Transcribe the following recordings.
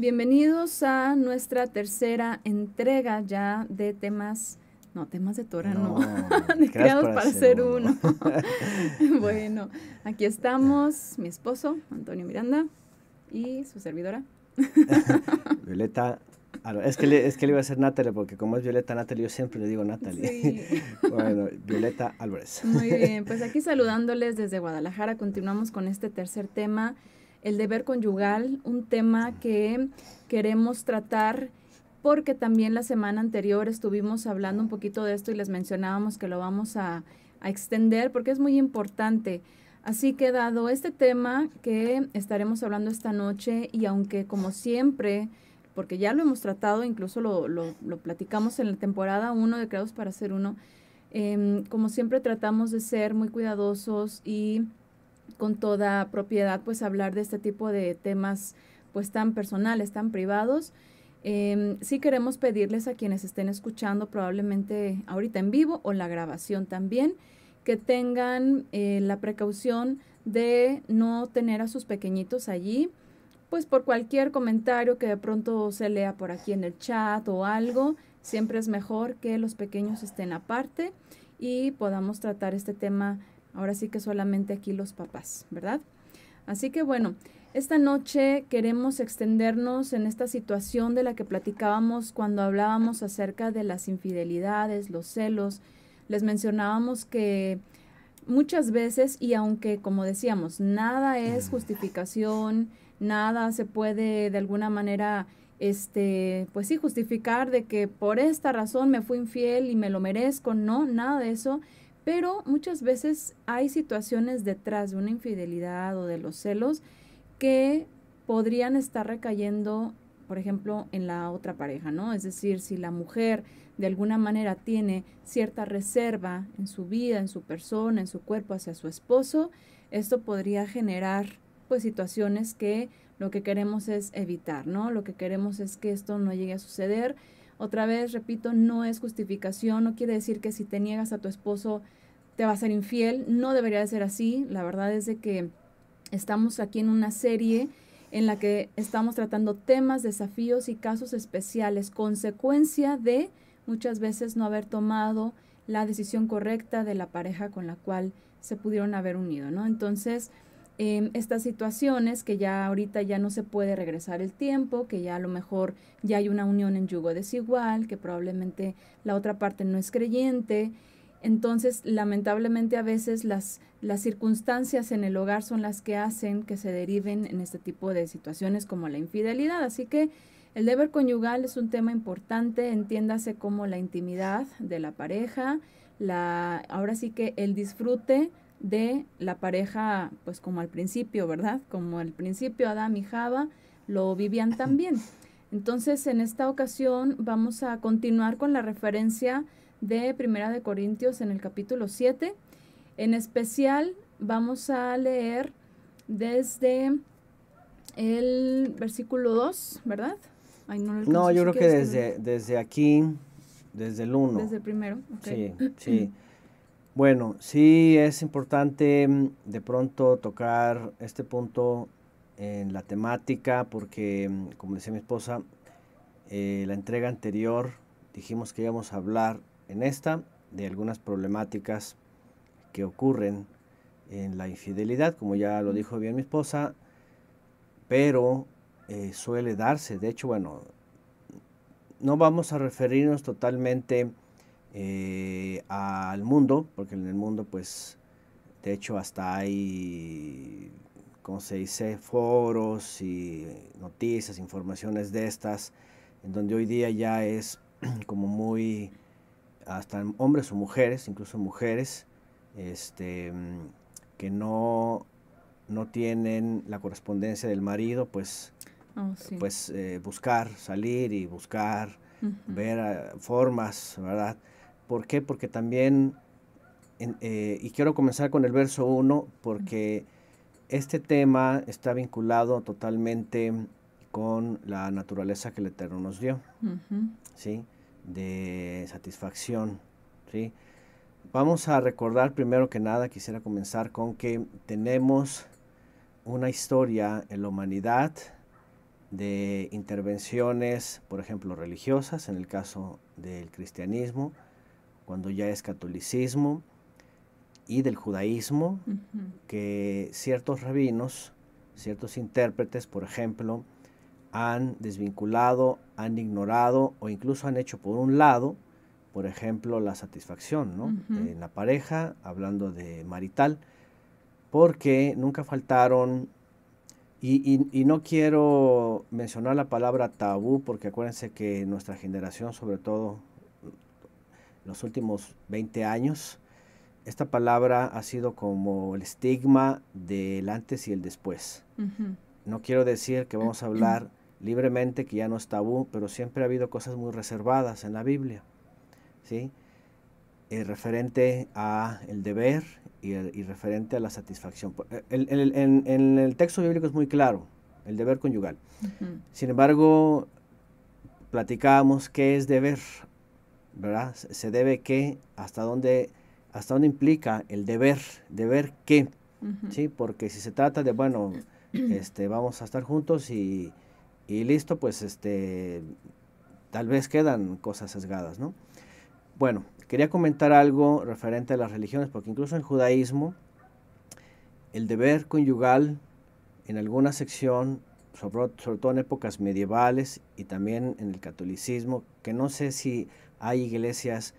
Bienvenidos a nuestra tercera entrega ya de temas, no, temas de Torah, no, de creados para, ser uno. bueno, aquí estamos, mi esposo, Antonio Miranda, y su servidora. Violeta ah, es que, es que le iba a decir Natalie, porque como es Violeta Natalie, yo siempre le digo Natalie. bueno, Violeta Álvarez. Muy bien, pues aquí saludándoles desde Guadalajara, continuamos con este tercer tema el deber conyugal, un tema que queremos tratar porque también la semana anterior estuvimos hablando un poquito de esto y les mencionábamos que lo vamos a, extender porque es muy importante. Así que dado este tema que estaremos hablando esta noche y aunque como siempre, porque ya lo hemos tratado, incluso lo, lo, platicamos en la temporada 1 de Creados para Ser Uno, em, como siempre tratamos de ser muy cuidadosos y con toda propiedad pues hablar de este tipo de temas pues tan personales, tan privados. Em, si queremos pedirles a quienes estén escuchando probablemente ahorita en vivo o la grabación también, que tengan eh, la precaución de no tener a sus pequeñitos allí, pues por cualquier comentario que de pronto se lea por aquí en el chat o algo, siempre es mejor que los pequeños estén aparte y podamos tratar este tema Ahora sí que solamente aquí los papás, ¿verdad? Así que bueno, esta noche queremos extendernos en esta situación de la que platicábamos cuando hablábamos acerca de las infidelidades, los celos. Les mencionábamos que muchas veces, y aunque como decíamos, nada es justificación, nada se puede de alguna manera, este, pues sí, justificar de que por esta razón me fui infiel y me lo merezco, no, nada de eso pero muchas veces hay situaciones detrás de una infidelidad o de los celos que podrían estar recayendo, por ejemplo, en la otra pareja, ¿no? Es decir, si la mujer de alguna manera tiene cierta reserva en su vida, en su persona, en su cuerpo hacia su esposo, esto podría generar pues situaciones que lo que queremos es evitar, ¿no? Lo que queremos es que esto no llegue a suceder otra vez, repito, no es justificación, no quiere decir que si te niegas a tu esposo te va a ser infiel, no debería de ser así. La verdad es de que estamos aquí en una serie en la que estamos tratando temas, desafíos y casos especiales, consecuencia de muchas veces no haber tomado la decisión correcta de la pareja con la cual se pudieron haber unido, ¿no? Entonces, Em, estas situaciones que ya ahorita ya no se puede regresar el tiempo, que ya a lo mejor ya hay una unión en yugo desigual, que probablemente la otra parte no es creyente. Entonces, lamentablemente a veces las, circunstancias en el hogar son las que hacen que se deriven en este tipo de situaciones como la infidelidad. Así que el deber conyugal es un tema importante, entiéndase como la intimidad de la pareja, la, ahora sí que el disfrute de la pareja, pues como al principio, ¿verdad? Como al principio Adam y Java lo vivían también. Entonces, en esta ocasión vamos a continuar con la referencia de Primera de Corintios en el capítulo 7. En especial vamos a leer desde el versículo 2, ¿verdad? no, yo creo que desde, desde aquí, desde el 1. Desde el primero. Sí, sí. Bueno, sí es importante mm, de pronto tocar este punto en la temática porque, mm, como decía mi esposa, eh, la entrega anterior dijimos que íbamos a hablar en esta de algunas problemáticas que ocurren en la infidelidad, como ya lo dijo bien mi esposa, pero eh, suele darse. De hecho, bueno, no vamos a referirnos totalmente eh, al mundo, porque en el mundo, pues, de hecho, hasta hay, como se dice, foros y noticias, informaciones de estas, en donde hoy día ya es como muy, hasta hombres o mujeres, incluso mujeres, este, que no, no tienen la correspondencia del marido, pues, oh, pues eh, buscar, salir y buscar, ver ah, formas, ¿verdad? ¿Por qué? Porque también, eh, y quiero comenzar con el verso 1, porque este tema está vinculado totalmente con la naturaleza que el Eterno nos dio, De satisfacción, Vamos a recordar primero que nada, quisiera comenzar con que tenemos una historia en la humanidad de intervenciones, por ejemplo, religiosas, en el caso del cristianismo, cuando ya es catolicismo y del judaísmo, que ciertos rabinos, ciertos intérpretes, por ejemplo, han desvinculado, han ignorado o incluso han hecho por un lado, por ejemplo, la satisfacción ¿no? en la pareja, hablando de marital, porque nunca faltaron, y, no quiero mencionar la palabra tabú, porque acuérdense que nuestra generación, sobre todo los últimos 20 años, esta palabra ha sido como el estigma del antes y el después. No quiero decir que vamos a hablar libremente, que ya no es tabú, pero siempre ha habido cosas muy reservadas en la Biblia, ¿sí? Eh, referente a el deber y, referente a la satisfacción. Eh, en, el texto bíblico es muy claro, el deber conyugal. Sin embargo, platicábamos qué es deber ¿verdad? Se debe que, hasta dónde, hasta dónde implica el deber, deber qué, ¿sí? Porque si se trata de, bueno, este, vamos a estar juntos y, listo, pues este, tal vez quedan cosas sesgadas, ¿no? Bueno, quería comentar algo referente a las religiones, porque incluso en judaísmo, el deber conyugal en alguna sección, sobre, sobre, todo en épocas medievales y también en el catolicismo, que no sé si hay iglesias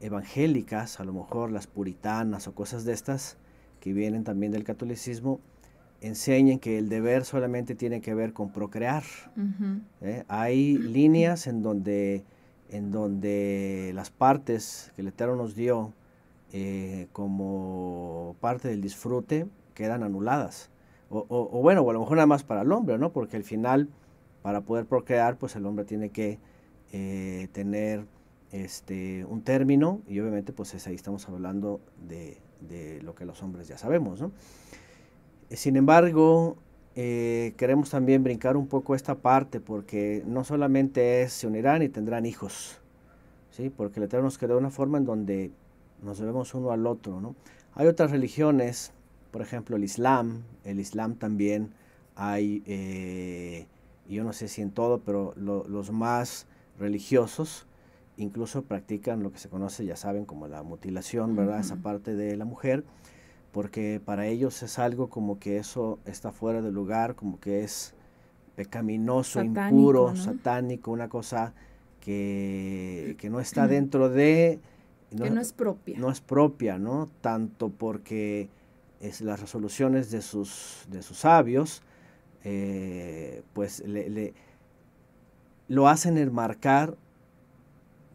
evangélicas, a lo mejor las puritanas o cosas de estas, que vienen también del catolicismo, enseñan que el deber solamente tiene que ver con procrear. ¿eh? Hay líneas en donde, en donde las partes que el Eterno nos dio eh, como parte del disfrute quedan anuladas. O, bueno, o a lo mejor nada más para el hombre, ¿no? Porque al final, para poder procrear, pues el hombre tiene que eh, tener este, un término y obviamente pues ahí estamos hablando de, lo que los hombres ya sabemos. Eh, sin embargo, eh, queremos también brincar un poco esta parte porque no solamente es se unirán y tendrán hijos, ¿sí? porque le tenemos nos dar una forma en donde nos debemos uno al otro. Hay otras religiones, por ejemplo el Islam, el Islam también hay, eh, yo no sé si en todo, pero los más religiosos, incluso practican lo que se conoce, ya saben, como la mutilación, ¿verdad? Esa parte de la mujer, porque para ellos es algo como que eso está fuera de lugar, como que es pecaminoso, impuro, satánico, una cosa que, no está dentro de... No, que no es propia. No es propia, ¿no? Tanto porque es, las resoluciones de sus, de sus sabios, eh, pues le, lo hacen enmarcar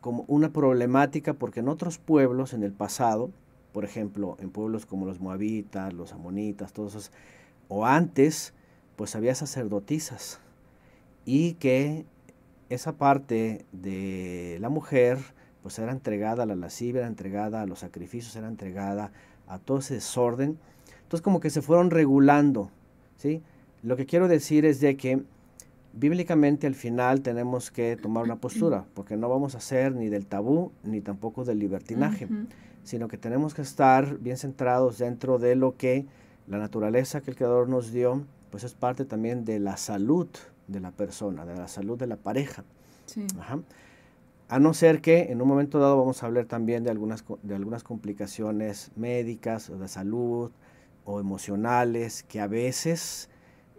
como una problemática porque en otros pueblos en el pasado, por ejemplo, en pueblos como los moabitas, los amonitas, todos esos, o antes, pues había sacerdotisas y que esa parte de la mujer pues era entregada a la lascivia, era entregada a los sacrificios, era entregada a todo ese desorden. Entonces como que se fueron regulando, ¿sí? Lo que quiero decir es de que bíblicamente al final tenemos que tomar una postura, porque no vamos a ser ni del tabú ni tampoco del libertinaje, sino que tenemos que estar bien centrados dentro de lo que la naturaleza que el Creador nos dio, pues es parte también de la salud de la persona, de la salud de la pareja. A no ser que en un momento dado vamos a hablar también de algunas, de algunas complicaciones médicas o de salud o emocionales que a veces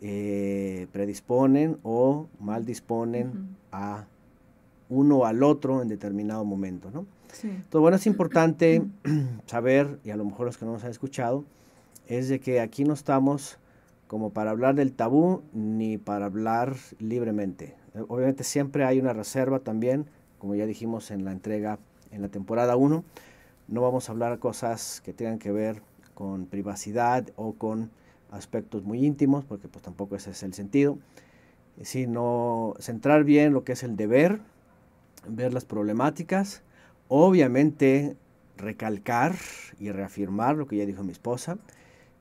eh, predisponen o mal a uno o al otro en determinado momento, ¿no? Entonces, bueno, es importante saber, y a lo mejor los que no nos han escuchado, es de que aquí no estamos como para hablar del tabú ni para hablar libremente. Obviamente siempre hay una reserva también, como ya dijimos en la entrega, en la temporada 1, no vamos a hablar cosas que tengan que ver con privacidad o con aspectos muy íntimos, porque pues tampoco ese es el sentido, sino centrar bien lo que es el deber, ver las problemáticas, obviamente recalcar y reafirmar lo que ya dijo mi esposa,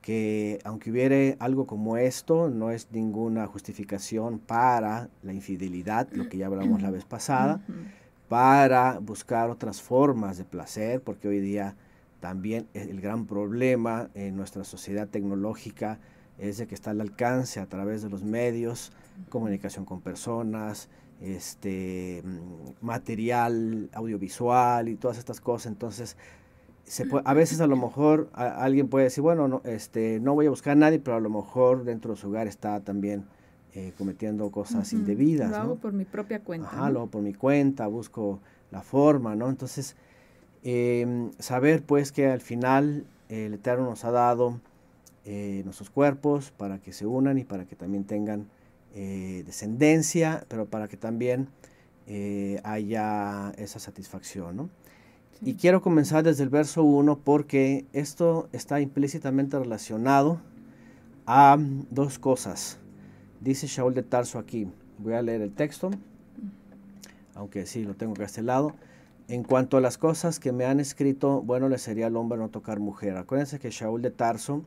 que aunque hubiere algo como esto, no es ninguna justificación para la infidelidad, lo que ya hablamos la vez pasada, para buscar otras formas de placer, porque hoy día también e, el gran problema en nuestra sociedad tecnológica es de que está al alcance a través de los medios, comunicación con personas, este mm, material audiovisual y todas estas cosas. Entonces, se puede, a veces a lo mejor alguien puede decir, bueno, no, este, no voy a buscar a nadie, pero a lo mejor dentro de su hogar está también eh, cometiendo cosas indebidas. Lo hago por mi propia cuenta. Ajá, lo hago por mi cuenta, busco la forma, ¿no? Entonces, Em, saber pues que al final el Eterno nos ha dado eh, nuestros cuerpos para que se unan y para que también tengan eh, descendencia, pero para que también eh, haya esa satisfacción. Y quiero comenzar desde el verso 1 porque esto está implícitamente relacionado a dos cosas. Dice Shaul de Tarso aquí, voy a leer el texto, mm. aunque sí lo tengo que a este lado. En cuanto a las cosas que me han escrito, bueno, le sería al hombre no tocar mujer. Acuérdense que Shaul de Tarso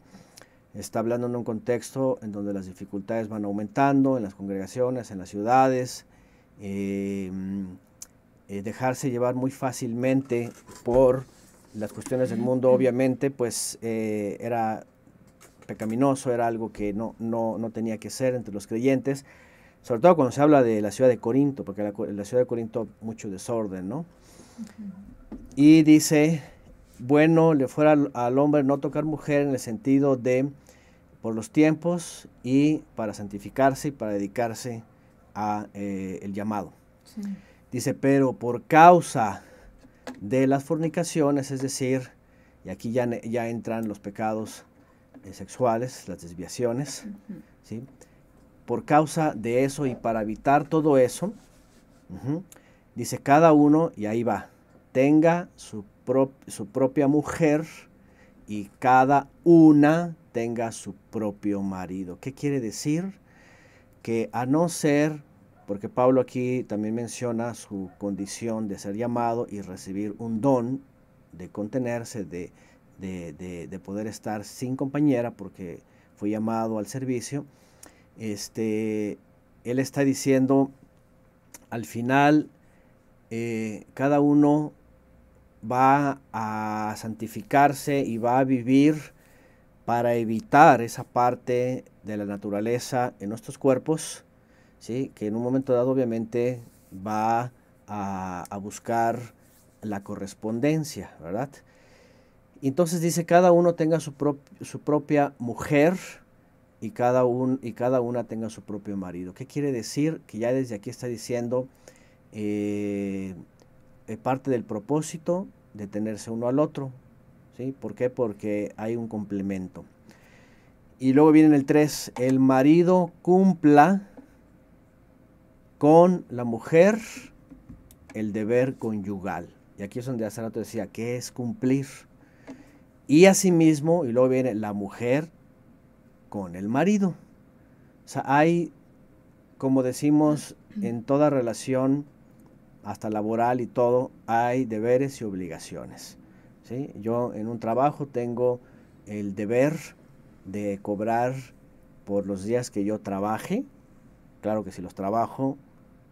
está hablando en un contexto en donde las dificultades van aumentando, en las congregaciones, en las ciudades. Em, eh, dejarse llevar muy fácilmente por las cuestiones del mundo, obviamente, pues eh, era pecaminoso, era algo que no, no, tenía que ser entre los creyentes, sobre todo cuando se habla de la ciudad de Corinto, porque la, la ciudad de Corinto mucho desorden, ¿no? Y dice, bueno, le fuera al hombre no tocar mujer en el sentido de por los tiempos y para santificarse y para dedicarse a eh, el llamado. Dice, pero por causa de las fornicaciones, es decir, y aquí ya, ya entran los pecados eh, sexuales, las desviaciones, ¿sí? por causa de eso y para evitar todo eso, Dice, cada uno, y ahí va, tenga su, su propia mujer y cada una tenga su propio marido. ¿Qué quiere decir? Que a no ser, porque Pablo aquí también menciona su condición de ser llamado y recibir un don de contenerse, de, de poder estar sin compañera, porque fue llamado al servicio, este, él está diciendo al final eh, cada uno va a santificarse y va a vivir para evitar esa parte de la naturaleza en nuestros cuerpos, ¿sí? que en un momento dado obviamente va a, buscar la correspondencia, ¿verdad? Entonces dice, cada uno tenga su, propia mujer y cada, un, y cada una tenga su propio marido. ¿Qué quiere decir? Que ya desde aquí está diciendo, eh, eh, parte del propósito de tenerse uno al otro. ¿sí? ¿Por qué? Porque hay un complemento. Y luego viene el 3, el marido cumpla con la mujer el deber conyugal. Y aquí es donde hace decía, ¿qué es cumplir? Y asimismo, y luego viene la mujer con el marido. O sea, hay, como decimos en toda relación, hasta laboral y todo, hay deberes y obligaciones. ¿sí? Yo en un trabajo tengo el deber de cobrar por los días que yo trabaje. Claro que si los trabajo,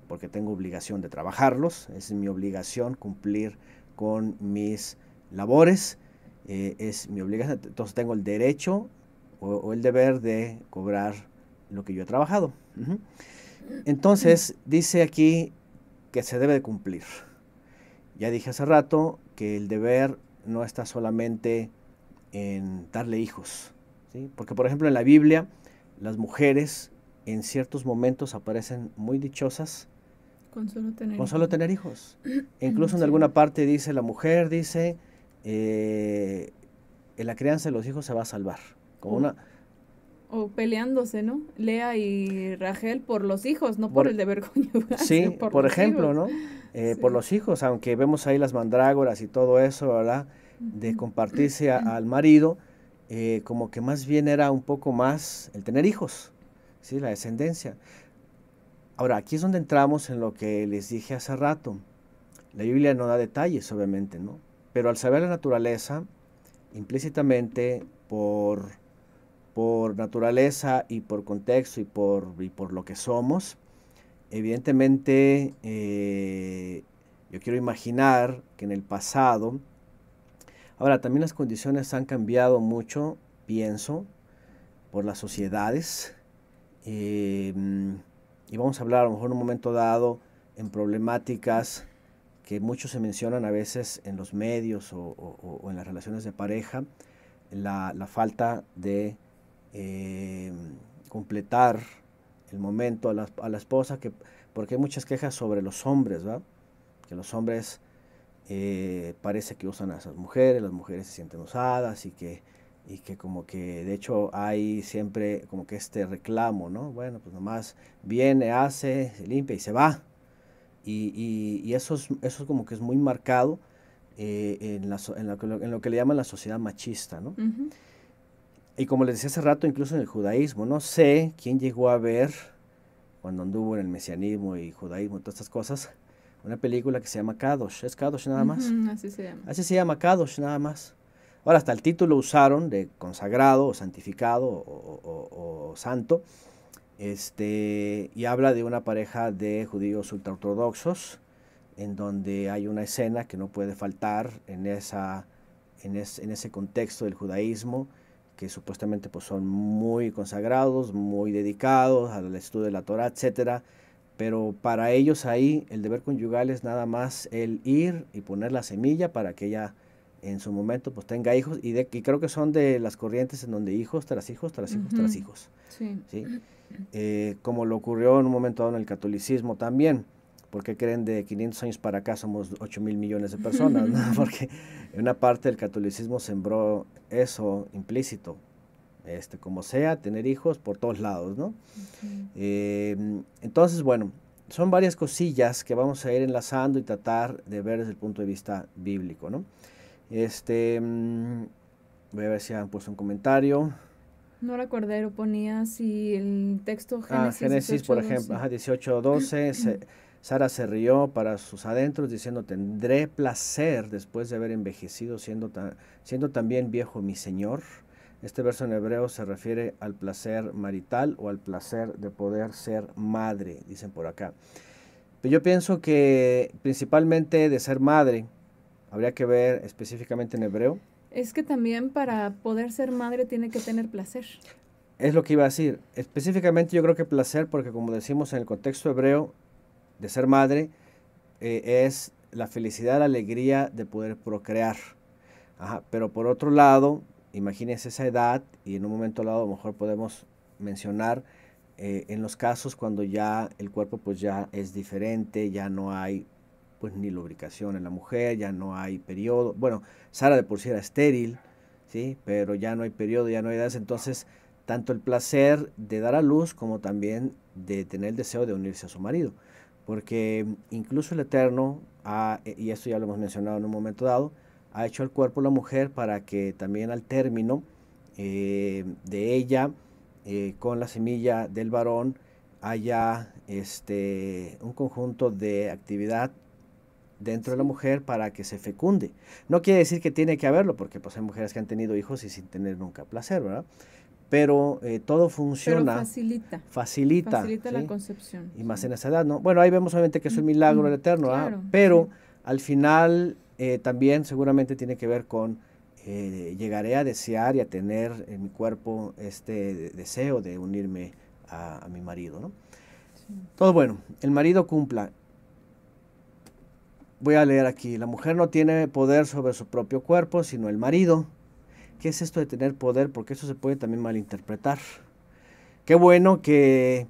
porque tengo obligación de trabajarlos, es mi obligación cumplir con mis labores, eh, es mi obligación. Entonces tengo el derecho o, el deber de cobrar lo que yo he trabajado. Entonces, dice aquí que se debe de cumplir. Ya dije hace rato que el deber no está solamente en darle hijos, porque por ejemplo en la Biblia las mujeres en ciertos momentos aparecen muy dichosas con solo tener, hijos. incluso en alguna parte dice la mujer, dice, eh, en la crianza de los hijos se va a salvar. Como uh. una, o peleándose, ¿no? Lea y Rachel por los hijos, no por, el deber conyugal. Sí, por, ejemplo, ¿no? Eh, por los hijos, aunque vemos ahí las mandrágoras y todo eso, ¿verdad? De compartirse al marido, eh, como que más bien era un poco más el tener hijos, ¿sí? La descendencia. Ahora, aquí es donde entramos en lo que les dije hace rato. La Biblia no da detalles, obviamente, ¿no? Pero al saber la naturaleza, implícitamente por por naturaleza y por contexto y por, y por lo que somos. Evidentemente, eh, yo quiero imaginar que en el pasado, ahora también las condiciones han cambiado mucho, pienso, por las sociedades. Em, y vamos a hablar a lo mejor en un momento dado en problemáticas que muchos se mencionan a veces en los medios o, en las relaciones de pareja, la falta de eh, completar el momento a la, a la, esposa, que, porque hay muchas quejas sobre los hombres, ¿va? Que los hombres eh, parece que usan a esas mujeres, las mujeres se sienten usadas y que, y que como que de hecho hay siempre como que este reclamo, ¿no? Bueno, pues nomás viene, hace, se limpia y se va. Y, eso, es, eso como que es muy marcado eh, en, lo que le llaman la sociedad machista, ¿no? Y como les decía hace rato, incluso en el judaísmo, no sé quién llegó a ver, cuando anduvo en el mesianismo y judaísmo todas estas cosas, una película que se llama Kadosh. ¿Es Kadosh nada más? así se llama. Así se llama Kadosh nada más. Ahora, hasta el título usaron de consagrado o santificado o, santo. Este, y habla de una pareja de judíos ultraortodoxos, en donde hay una escena que no puede faltar en, esa, en, en ese contexto del judaísmo, que supuestamente pues, son muy consagrados, muy dedicados al estudio de la Torah, etcétera, pero para ellos ahí el deber conyugal es nada más el ir y poner la semilla para que ella en su momento pues tenga hijos y, de, y creo que son de las corrientes en donde hijos tras hijos tras hijos tras hijos. Sí. Eh, como lo ocurrió en un momento dado en el catolicismo también porque creen de 500 años para acá somos 8 mil millones de personas, ¿no? porque una parte del catolicismo sembró eso implícito, este, como sea, tener hijos por todos lados, ¿no? Eh, entonces, bueno, son varias cosillas que vamos a ir enlazando y tratar de ver desde el punto de vista bíblico, ¿no? Este, mm, voy a ver si han puesto un comentario. No Cordero ponía si el texto Génesis. Ah, Génesis, por ejemplo, 18, 12. Sara se rió para sus adentros diciendo, tendré placer después de haber envejecido siendo, siendo también viejo mi Señor. Este verso en hebreo se refiere al placer marital o al placer de poder ser madre, dicen por acá. Pero yo pienso que principalmente de ser madre, habría que ver específicamente en hebreo. Es que también para poder ser madre tiene que tener placer. Es lo que iba a decir. Específicamente yo creo que placer, porque como decimos en el contexto hebreo, de ser madre eh, es la felicidad, la alegría de poder procrear. pero por otro lado, imagínense esa edad y en un momento dado a lo mejor podemos mencionar eh, en los casos cuando ya el cuerpo pues ya es diferente, ya no hay pues ni lubricación en la mujer, ya no hay periodo. Bueno, Sara de por sí era estéril, ¿sí? Pero ya no hay periodo, ya no hay edades, entonces tanto el placer de dar a luz como también de tener el deseo de unirse a su marido porque incluso el Eterno, eh, y esto ya lo hemos mencionado en un momento dado, ha hecho el cuerpo la mujer para que también al término eh, de ella, eh, con la semilla del varón, haya este, un conjunto de actividad dentro de la mujer para que se fecunde. No quiere decir que tiene que haberlo, porque pues, hay mujeres que han tenido hijos y sin tener nunca placer, ¿verdad? pero eh, todo funciona. facilita. Facilita. la concepción. Y más en esa edad, ¿no? Bueno, ahí vemos obviamente que es un mm, milagro mm, eterno, ¿ah? pero al final eh, también seguramente tiene que ver con eh, llegaré a desear y a tener en mi cuerpo este deseo de unirme a, mi marido, ¿no? Todo bueno, el marido cumpla. Voy a leer aquí, la mujer no tiene poder sobre su propio cuerpo, sino el marido. ¿Qué es esto de tener poder? Porque eso se puede también malinterpretar. Qué bueno que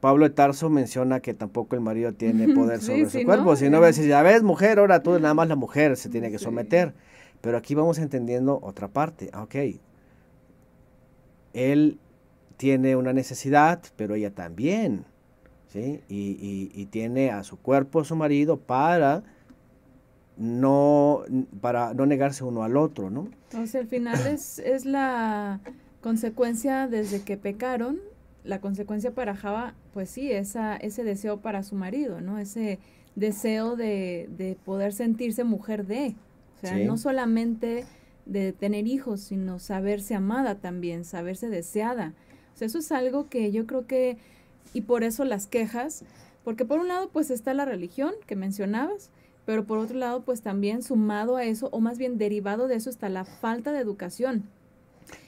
Pablo de Tarso menciona que tampoco el marido tiene poder sobre su cuerpo, Si no a si ya ves, mujer, ahora tú nada más la mujer se tiene que someter. Pero aquí vamos entendiendo otra parte. Ah, ok, él tiene una necesidad, pero ella también. ¿sí? Y, y tiene a su cuerpo, a su marido, para no, para no negarse uno al otro, ¿no? O sea, al final es, es la consecuencia desde que pecaron, la consecuencia para Java, pues sí, esa, ese deseo para su marido, ¿no? Ese deseo de, de poder sentirse mujer de. O sea, no solamente de tener hijos, sino saberse amada también, saberse deseada. O sea, eso es algo que yo creo que, y por eso las quejas, porque por un lado pues está la religión que mencionabas, pero por otro lado, pues también sumado a eso, o más bien derivado de eso, está la falta de educación.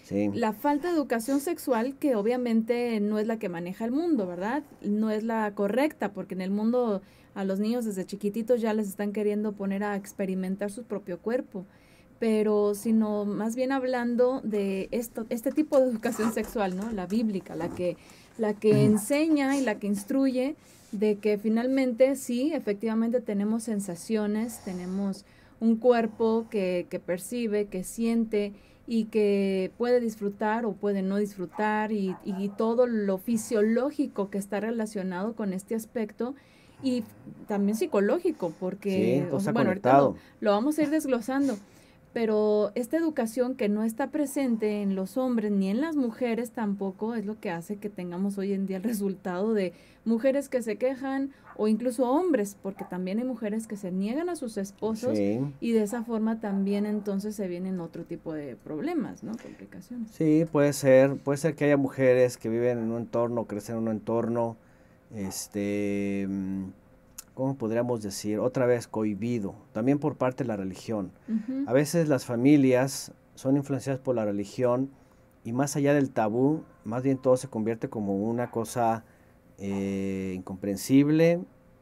Sí. La falta de educación sexual, que obviamente no es la que maneja el mundo, ¿verdad? No es la correcta, porque en el mundo a los niños desde chiquititos ya les están queriendo poner a experimentar su propio cuerpo. Pero sino más bien hablando de esto, este tipo de educación sexual, ¿no? La bíblica, la que la que enseña y la que instruye de que finalmente sí, efectivamente tenemos sensaciones, tenemos un cuerpo que, que percibe, que siente y que puede disfrutar o puede no disfrutar y, todo lo fisiológico que está relacionado con este aspecto y también psicológico, porque bueno, lo vamos a ir desglosando pero esta educación que no está presente en los hombres ni en las mujeres tampoco es lo que hace que tengamos hoy en día el resultado de mujeres que se quejan o incluso hombres, porque también hay mujeres que se niegan a sus esposos y de esa forma también entonces se vienen otro tipo de problemas, ¿no? Complicaciones. Sí, puede ser, puede ser que haya mujeres que viven en un entorno, crecen en un entorno, este mm, ¿cómo podríamos decir? Otra vez cohibido, también por parte de la religión. A veces las familias son influenciadas por la religión y más allá del tabú, más bien todo se convierte como una cosa eh, incomprensible,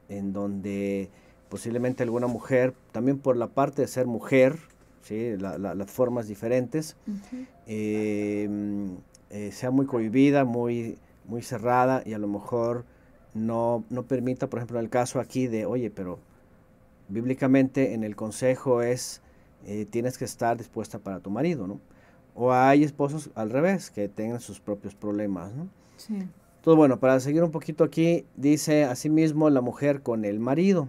en donde posiblemente alguna mujer, también por la parte de ser mujer, ¿sí? las formas diferentes, eh, eh, sea muy cohibida, muy, muy cerrada y a lo mejor no, no permita, por ejemplo, el caso aquí de, oye, pero bíblicamente en el consejo es, eh, tienes que estar dispuesta para tu marido, ¿no? O hay esposos al revés, que tengan sus propios problemas, ¿no? Sí. Entonces, bueno, para seguir un poquito aquí, dice asimismo la mujer con el marido.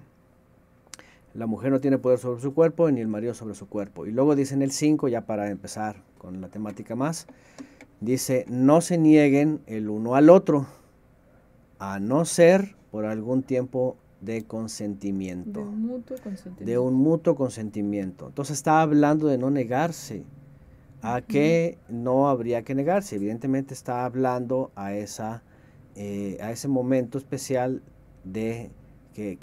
La mujer no tiene poder sobre su cuerpo, ni el marido sobre su cuerpo. Y luego dice en el 5, ya para empezar con la temática más, dice, no se nieguen el uno al otro a no ser por algún tiempo de consentimiento. De un mutuo consentimiento. Entonces está hablando de no negarse a que no habría que negarse. Evidentemente está hablando a, esa, eh, a ese momento especial de que,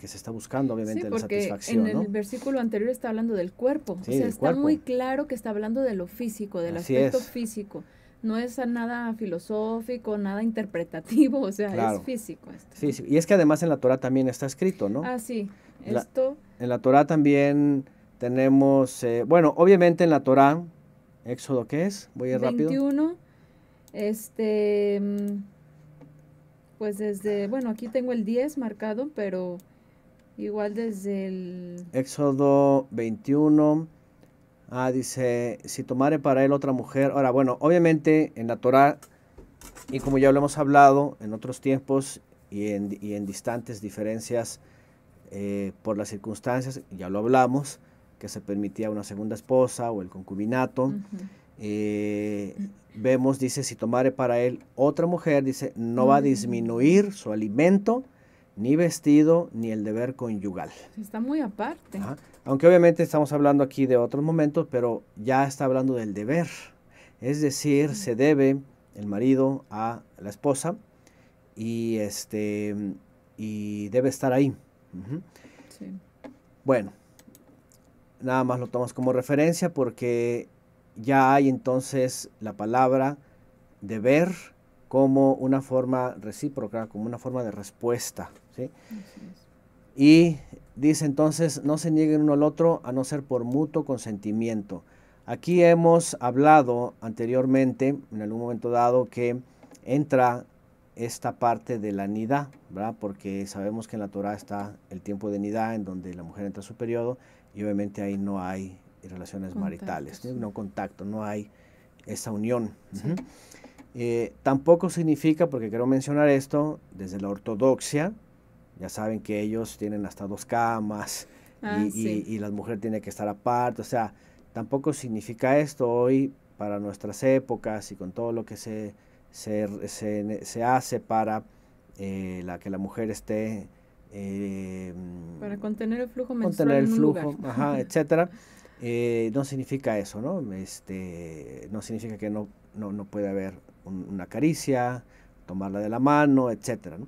se está buscando, obviamente, sí, satisfacción. En el versículo anterior está hablando del cuerpo. o sea, está muy claro que está hablando de lo físico, del aspecto físico no es nada filosófico, nada interpretativo, o sea, es físico. Esto. Sí, y es que además en la Torah también está escrito, ¿no? Ah, sí, esto. en la Torah también tenemos, eh, bueno, obviamente en la Torah, Éxodo, ¿qué es? Voy a ir rápido. 21, este, mm, pues desde, bueno, aquí tengo el 10 marcado, pero igual desde el... Éxodo 21. Ah, dice, si tomare para él otra mujer. Ahora, bueno, obviamente en la Torah, y como ya lo hemos hablado en otros tiempos y en, distantes diferencias eh, por las circunstancias, ya lo hablamos, que se permitía una segunda esposa o el concubinato. Eh, vemos, dice, si tomare para él otra mujer, dice, no va a mm. disminuir su alimento ni vestido ni el deber conyugal. Está muy aparte. Aunque obviamente estamos hablando aquí de otros momentos, pero ya está hablando del deber. Es decir, se debe el marido a la esposa y este y debe estar ahí. Bueno, nada más lo tomamos como referencia porque ya hay entonces la palabra deber como una forma recíproca, como una forma de respuesta. ¿sí? Y dice entonces, no se nieguen uno al otro a no ser por mutuo consentimiento. Aquí hemos hablado anteriormente, en algún momento dado, que entra esta parte de la nida Porque sabemos que en la Torah está el tiempo de nida en donde la mujer entra a su periodo, y obviamente ahí no hay relaciones maritales, no no contacto, no hay esa unión. Eh, tampoco significa, porque quiero mencionar esto, desde la ortodoxia, ya saben que ellos tienen hasta dos camas ah, y, la mujer tiene que estar aparte. O sea, tampoco significa esto hoy para nuestras épocas y con todo lo que se, se, se, hace para eh, la que la mujer esté... Eh, para contener el flujo menstrual. Contener el flujo, ajá, etcétera. Eh, no significa eso, ¿no? Este, no significa que no, no, no puede haber una caricia, tomarla de la mano, etcétera, ¿no?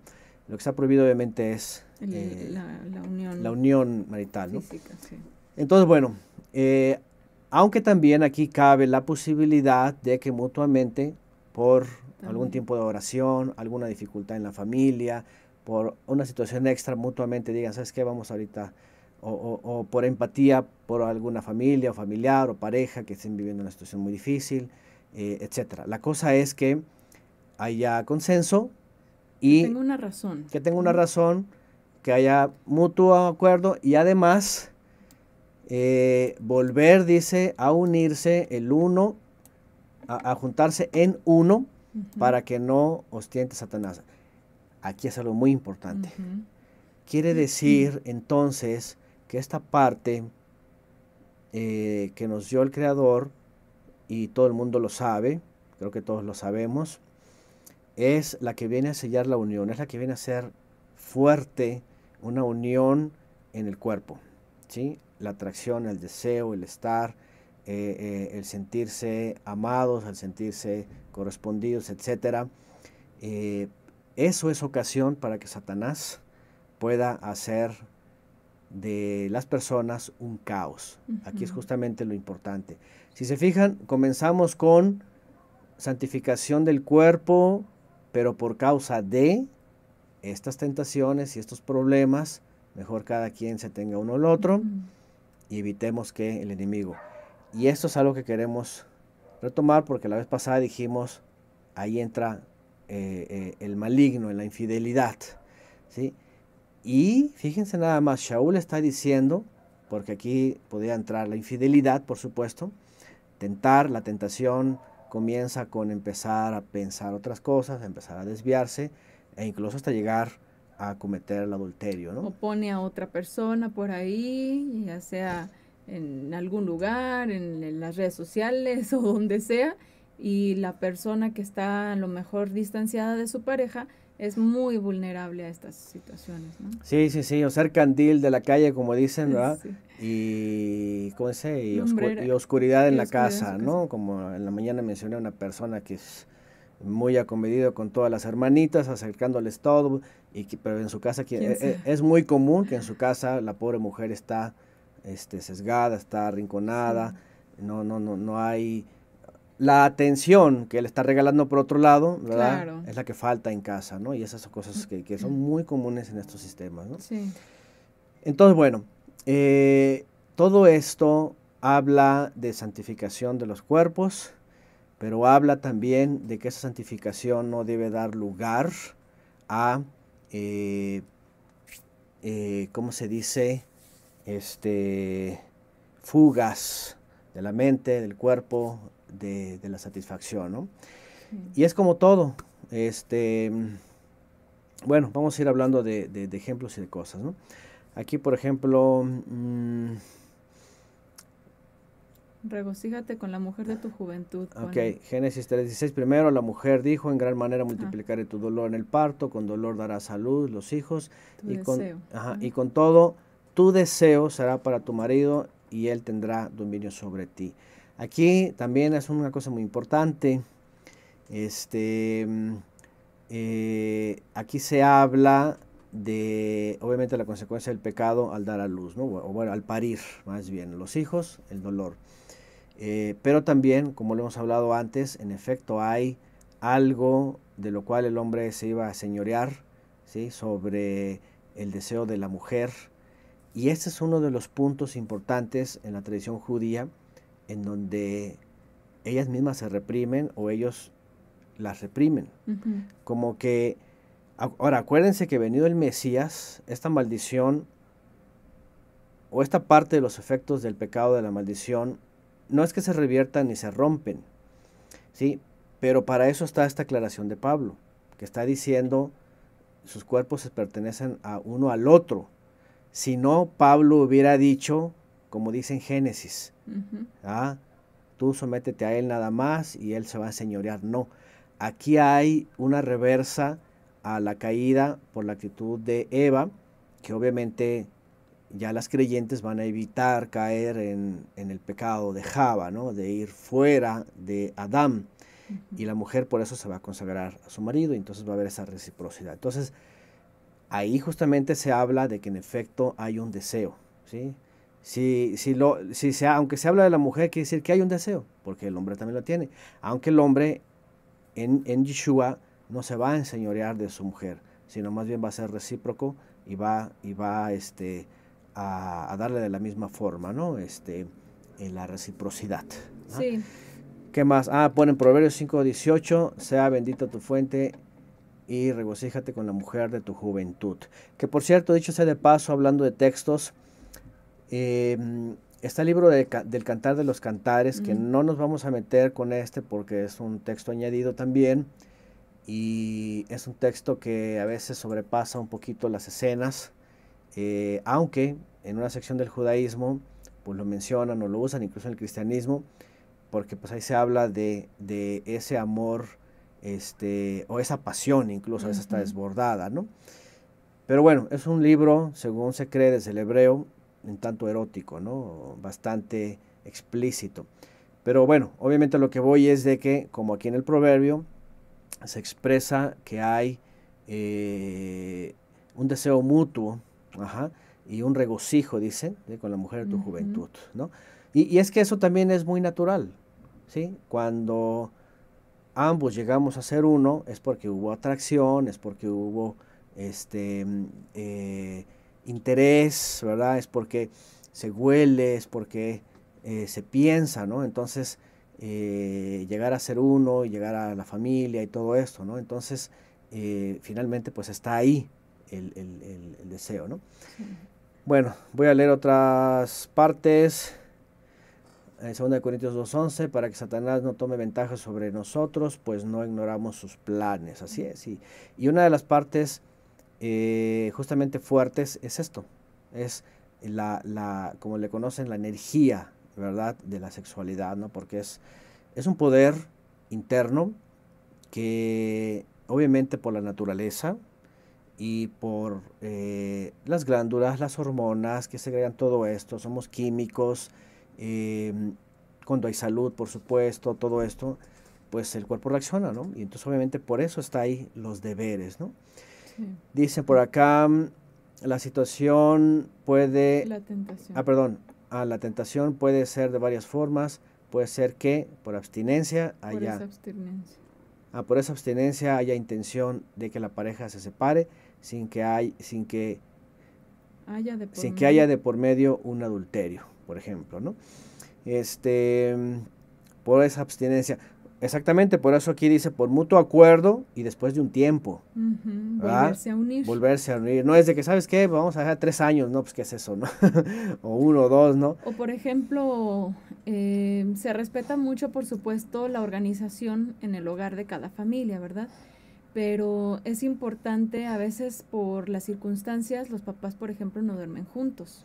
Lo que está prohibido obviamente es eh, la, unión, marital. ¿no? Entonces, bueno, eh, aunque también aquí cabe la posibilidad de que mutuamente, por algún tiempo de oración, alguna dificultad en la familia, por una situación extra, mutuamente digan, ¿sabes qué? Vamos ahorita o, o, por empatía por alguna familia o familiar o pareja que estén viviendo una situación muy difícil, eh, etc. La cosa es que haya consenso, y que tenga una razón. Que tenga una razón, que haya mutuo acuerdo y además eh, volver, dice, a unirse el uno, a, juntarse en uno para que no ostiente Satanás. Aquí es algo muy importante. Quiere mm. decir entonces que esta parte eh, que nos dio el Creador, y todo el mundo lo sabe, creo que todos lo sabemos, es la que viene a sellar la unión, es la que viene a ser fuerte, una unión en el cuerpo. ¿sí? La atracción, el deseo, el estar, eh, eh, el sentirse amados, el sentirse correspondidos, etc. Eh, eso es ocasión para que Satanás pueda hacer de las personas un caos. Aquí es justamente lo importante. Si se fijan, comenzamos con santificación del cuerpo, pero por causa de estas tentaciones y estos problemas, mejor cada quien se tenga uno al otro y evitemos que el enemigo. Y esto es algo que queremos retomar porque la vez pasada dijimos, ahí entra eh, eh, el maligno, en la infidelidad. ¿sí? Y fíjense nada más, Shaul está diciendo, porque aquí podía entrar la infidelidad, por supuesto, tentar, la tentación, comienza con empezar a pensar otras cosas, a empezar a desviarse e incluso hasta llegar a cometer el adulterio, ¿no? O pone a otra persona por ahí, ya sea en algún lugar, en las redes sociales o donde sea, y la persona que está a lo mejor distanciada de su pareja, es muy vulnerable a estas situaciones, ¿no? Sí, sí, sí, o ser candil de la calle, como dicen, ¿verdad? Y, ¿cómo dice? Y, y, oscuridad en la casa, ¿no? Como en la mañana mencioné una persona que es muy acomedido con todas las hermanitas, acercándoles todo, y pero en su casa, que, e, e, es, muy común que en su casa la pobre mujer está este, sesgada, está arrinconada, no, no, no, no hay la atención que le está regalando por otro lado, ¿verdad? Es la que falta en casa, ¿no? Y esas son cosas que, son mm. muy comunes en estos sistemas, ¿no? Sí. Entonces, bueno, eh, todo esto habla de santificación de los cuerpos, pero habla también de que esa santificación no debe dar lugar a, eh, eh, ¿cómo se dice? Este, fugas de la mente, del cuerpo, de, la satisfacción, ¿no? Y es como todo, este, bueno, vamos a ir hablando de, ejemplos y de cosas, ¿no? Aquí, por ejemplo, mm, Regocíjate con la mujer de tu juventud. Ok, Génesis 3.16. Primero, la mujer dijo, en gran manera multiplicaré ah. tu dolor en el parto, con dolor darás salud, los hijos, y, Con, y con todo tu deseo será para tu marido y él tendrá dominio sobre ti. Aquí también es una cosa muy importante. Este, eh, aquí se habla de, obviamente, la consecuencia del pecado al dar a luz, o bueno, al parir, más bien, los hijos, el dolor. Eh, pero también, como lo hemos hablado antes, en efecto hay algo de lo cual el hombre se iba a señorear, ¿sí? sobre el deseo de la mujer. Y este es uno de los puntos importantes en la tradición judía en donde ellas mismas se reprimen o ellos las reprimen. Como que, ahora acuérdense que venido el Mesías, esta maldición o esta parte de los efectos del pecado de la maldición no es que se reviertan ni se rompen, ¿sí? Pero para eso está esta aclaración de Pablo, que está diciendo sus cuerpos se pertenecen a uno al otro. Si no, Pablo hubiera dicho, como dice en Génesis, ¿Ah? Tú sométete a Él nada más y Él se va a señorear. No, aquí hay una reversa a la caída por la actitud de Eva, que obviamente ya las creyentes van a evitar caer en, el pecado de Java, ¿no? de ir fuera de Adán. Y la mujer por eso se va a consagrar a su marido y entonces va a haber esa reciprocidad. Entonces, ahí justamente se habla de que en efecto hay un deseo. ¿sí? Si, si, lo, si sea aunque se habla de la mujer, quiere decir que hay un deseo, porque el hombre también lo tiene. Aunque el hombre en, Yeshua no se va a enseñorear de su mujer, sino más bien va a ser recíproco y va, y va este, a, darle de la misma forma, ¿no? Este, en la reciprocidad. Sí. ¿Qué más? Ah, ponen Proverbios 5.18, sea bendita tu fuente y regocíjate con la mujer de tu juventud. Que por cierto, dicho sea de paso, hablando de textos, Em, está el libro del Cantar de los Cantares, que no nos vamos a meter con este porque es un texto añadido también. Y es un texto que a veces sobrepasa un poquito las escenas, eh, aunque en una sección del judaísmo pues lo mencionan o lo usan, incluso en el cristianismo, porque pues ahí se habla de, ese amor este, o esa pasión incluso, a veces está desbordada, ¿no? Pero bueno, es un libro, según se cree desde el hebreo, en tanto erótico, ¿no? Bastante explícito. Pero bueno, obviamente lo que voy es de que, como aquí en el proverbio, se expresa que hay eh, un deseo mutuo y un regocijo, dicen, con la mujer de tu juventud, ¿no? Y, es que eso también es muy natural, ¿sí? Cuando ambos llegamos a ser uno, es porque hubo atracción, es porque hubo, este, mm, eh, interés, ¿verdad? Es porque se huele, es porque eh, se piensa, ¿no? Entonces, eh, llegar a ser uno, llegar a la familia y todo esto, ¿no? Entonces, eh, finalmente, pues está ahí el, el, deseo, ¿no? Bueno, voy a leer otras partes. En 2 Corintios 2.11, para que Satanás no tome ventaja sobre nosotros, pues no ignoramos sus planes. Así es. Y, y una de las partes eh, justamente fuertes es esto, es la, como le conocen, la energía, ¿verdad?, de la sexualidad, ¿no? Porque es, es un poder interno que obviamente por la naturaleza y por eh, las glándulas, las hormonas que segregan todo esto, somos químicos, eh, cuando hay salud, por supuesto, todo esto, pues el cuerpo reacciona, ¿no? Y entonces obviamente por eso está ahí los deberes, ¿no? Dice por acá, mm, la situación puede... La tentación. Ah, perdón. a ah, la tentación puede ser de varias formas. Puede ser que por abstinencia haya... Por esa abstinencia. Ah, por esa abstinencia haya intención de que la pareja se separe sin que, hay, sin que, haya, sin que haya de por medio un adulterio, por ejemplo, ¿no? Este, mm, por esa abstinencia. Exactamente, por eso aquí dice por mutuo acuerdo y después de un tiempo. volverse a unir. Volverse a unir. No es de que, ¿sabes qué? Vamos a dejar tres años, ¿no? Pues qué es eso, ¿no? o uno o dos, ¿no? O por ejemplo, eh, se respeta mucho, por supuesto, la organización en el hogar de cada familia, ¿verdad? Pero es importante, a veces por las circunstancias, los papás, por ejemplo, no duermen juntos.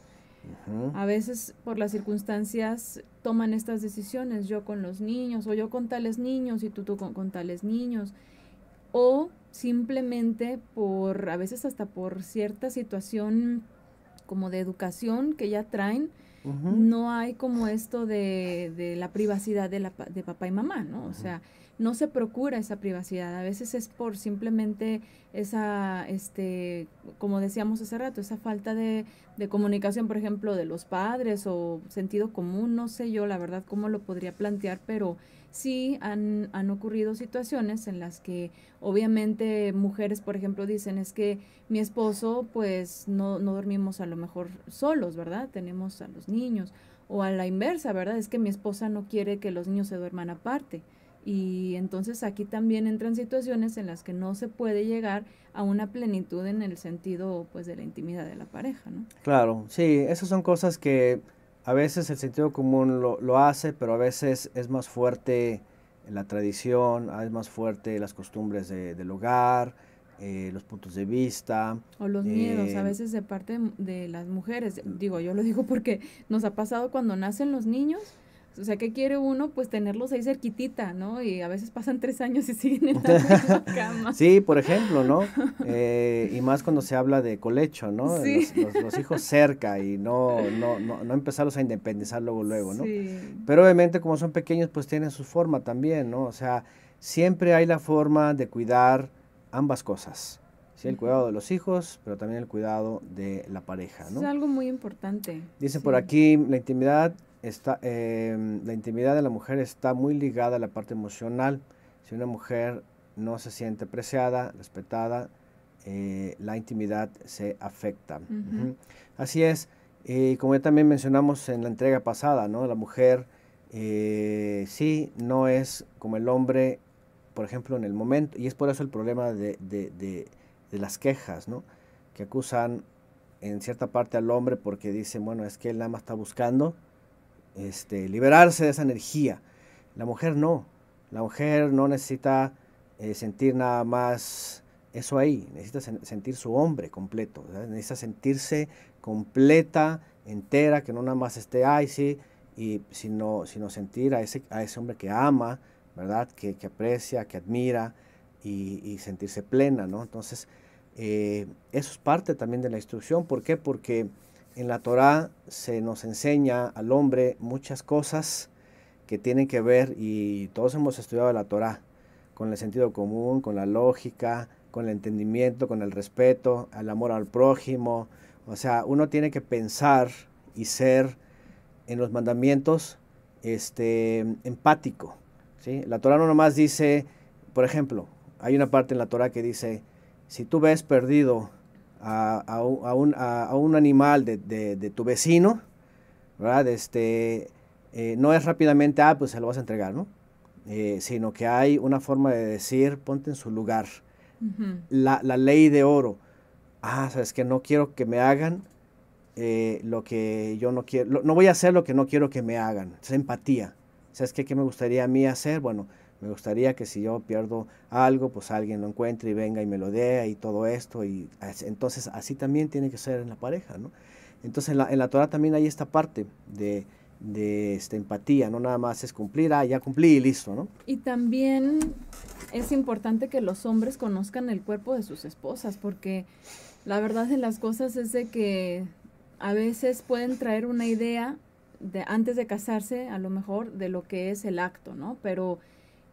A veces por las circunstancias toman estas decisiones, yo con los niños, o yo con tales niños, y tú, tú con, tales niños, o simplemente por, a veces hasta por cierta situación como de educación que ya traen, no hay como esto de, la privacidad de, la, de papá y mamá, ¿no? O sea, no se procura esa privacidad. A veces es por simplemente esa, este, como decíamos hace rato, esa falta de, de comunicación, por ejemplo, de los padres o sentido común, no sé yo, la verdad, cómo lo podría plantear, pero sí han, han, ocurrido situaciones en las que obviamente mujeres, por ejemplo, dicen es que mi esposo pues no, no dormimos a lo mejor solos, ¿verdad? Tenemos a los niños o a la inversa, ¿verdad? Es que mi esposa no quiere que los niños se duerman aparte. Y entonces aquí también entran situaciones en las que no se puede llegar a una plenitud en el sentido pues de la intimidad de la pareja, ¿no? Claro, sí, esas son cosas que a veces el sentido común lo, lo hace, pero a veces es más fuerte la tradición, ah, es más fuerte las costumbres del hogar, eh, los puntos de vista. O los eh, miedos, a veces de parte de las mujeres. Mm. Digo, yo lo digo porque nos ha pasado cuando nacen los niños o sea, ¿qué quiere uno? Pues tenerlos ahí cerquitita, ¿no? Y a veces pasan tres años y siguen en la misma cama. Sí, por ejemplo, ¿no? Eh, y más cuando se habla de colecho, ¿no? Los, hijos cerca y no, no, no, empezarlos a independizar luego, luego, ¿no? Sí. Pero obviamente como son pequeños, pues tienen su forma también, ¿no? O sea, siempre hay la forma de cuidar ambas cosas. Sí, el cuidado de los hijos, pero también el cuidado de la pareja. ¿no? Es algo muy importante. Dice por aquí, la intimidad Em, la intimidad de la mujer está muy ligada a la parte emocional. Si una mujer no se siente apreciada, respetada, eh, la intimidad se afecta. Así es, y como ya también mencionamos en la entrega pasada, ¿no? la mujer eh, sí no es como el hombre, por ejemplo, en el momento, y es por eso el problema de, las quejas, ¿no? que acusan en cierta parte al hombre porque dicen, bueno, es que él nada más está buscando, este, liberarse de esa energía. La mujer no. La mujer no necesita eh, sentir nada más eso ahí. Necesita sentir su hombre completo. Necesita sentirse completa, entera, que no nada más esté ahí, y, sino, sentir a ese, ese hombre que ama, ¿verdad? Que, aprecia, que admira y, sentirse plena, ¿no? Entonces, eh, eso es parte también de la instrucción. ¿Por qué? Porque en la Torá se nos enseña al hombre muchas cosas que tienen que ver, y todos hemos estudiado la Torá, con el sentido común, con la lógica, con el entendimiento, con el respeto, al amor al prójimo. O sea, uno tiene que pensar y ser en los mandamientos este, empático. ¿sí? La Torah no nomás dice, por ejemplo, hay una parte en la Torah que dice, si tú ves perdido a, a, un, animal de, tu vecino, ¿verdad? Este, eh, no es rápidamente, ah, pues se lo vas a entregar, ¿no? Eh, sino que hay una forma de decir, ponte en su lugar. la, ley de oro. Ah, sabes que no quiero que me hagan eh, lo que yo no quiero, no voy a hacer lo que no quiero que me hagan. Es empatía. ¿Sabes qué, qué me gustaría a mí hacer? Bueno, me gustaría que si yo pierdo algo, pues alguien lo encuentre y venga y me lo dé y todo esto. Y entonces así también tiene que ser en la pareja, ¿no? Entonces en la, en Torah también hay esta parte de, esta empatía, no nada más es cumplir, ah, ya cumplí y listo, ¿no? Y también es importante que los hombres conozcan el cuerpo de sus esposas, porque la verdad de las cosas es de que a veces pueden traer una idea de antes de casarse, a lo mejor, de lo que es el acto, ¿no? Pero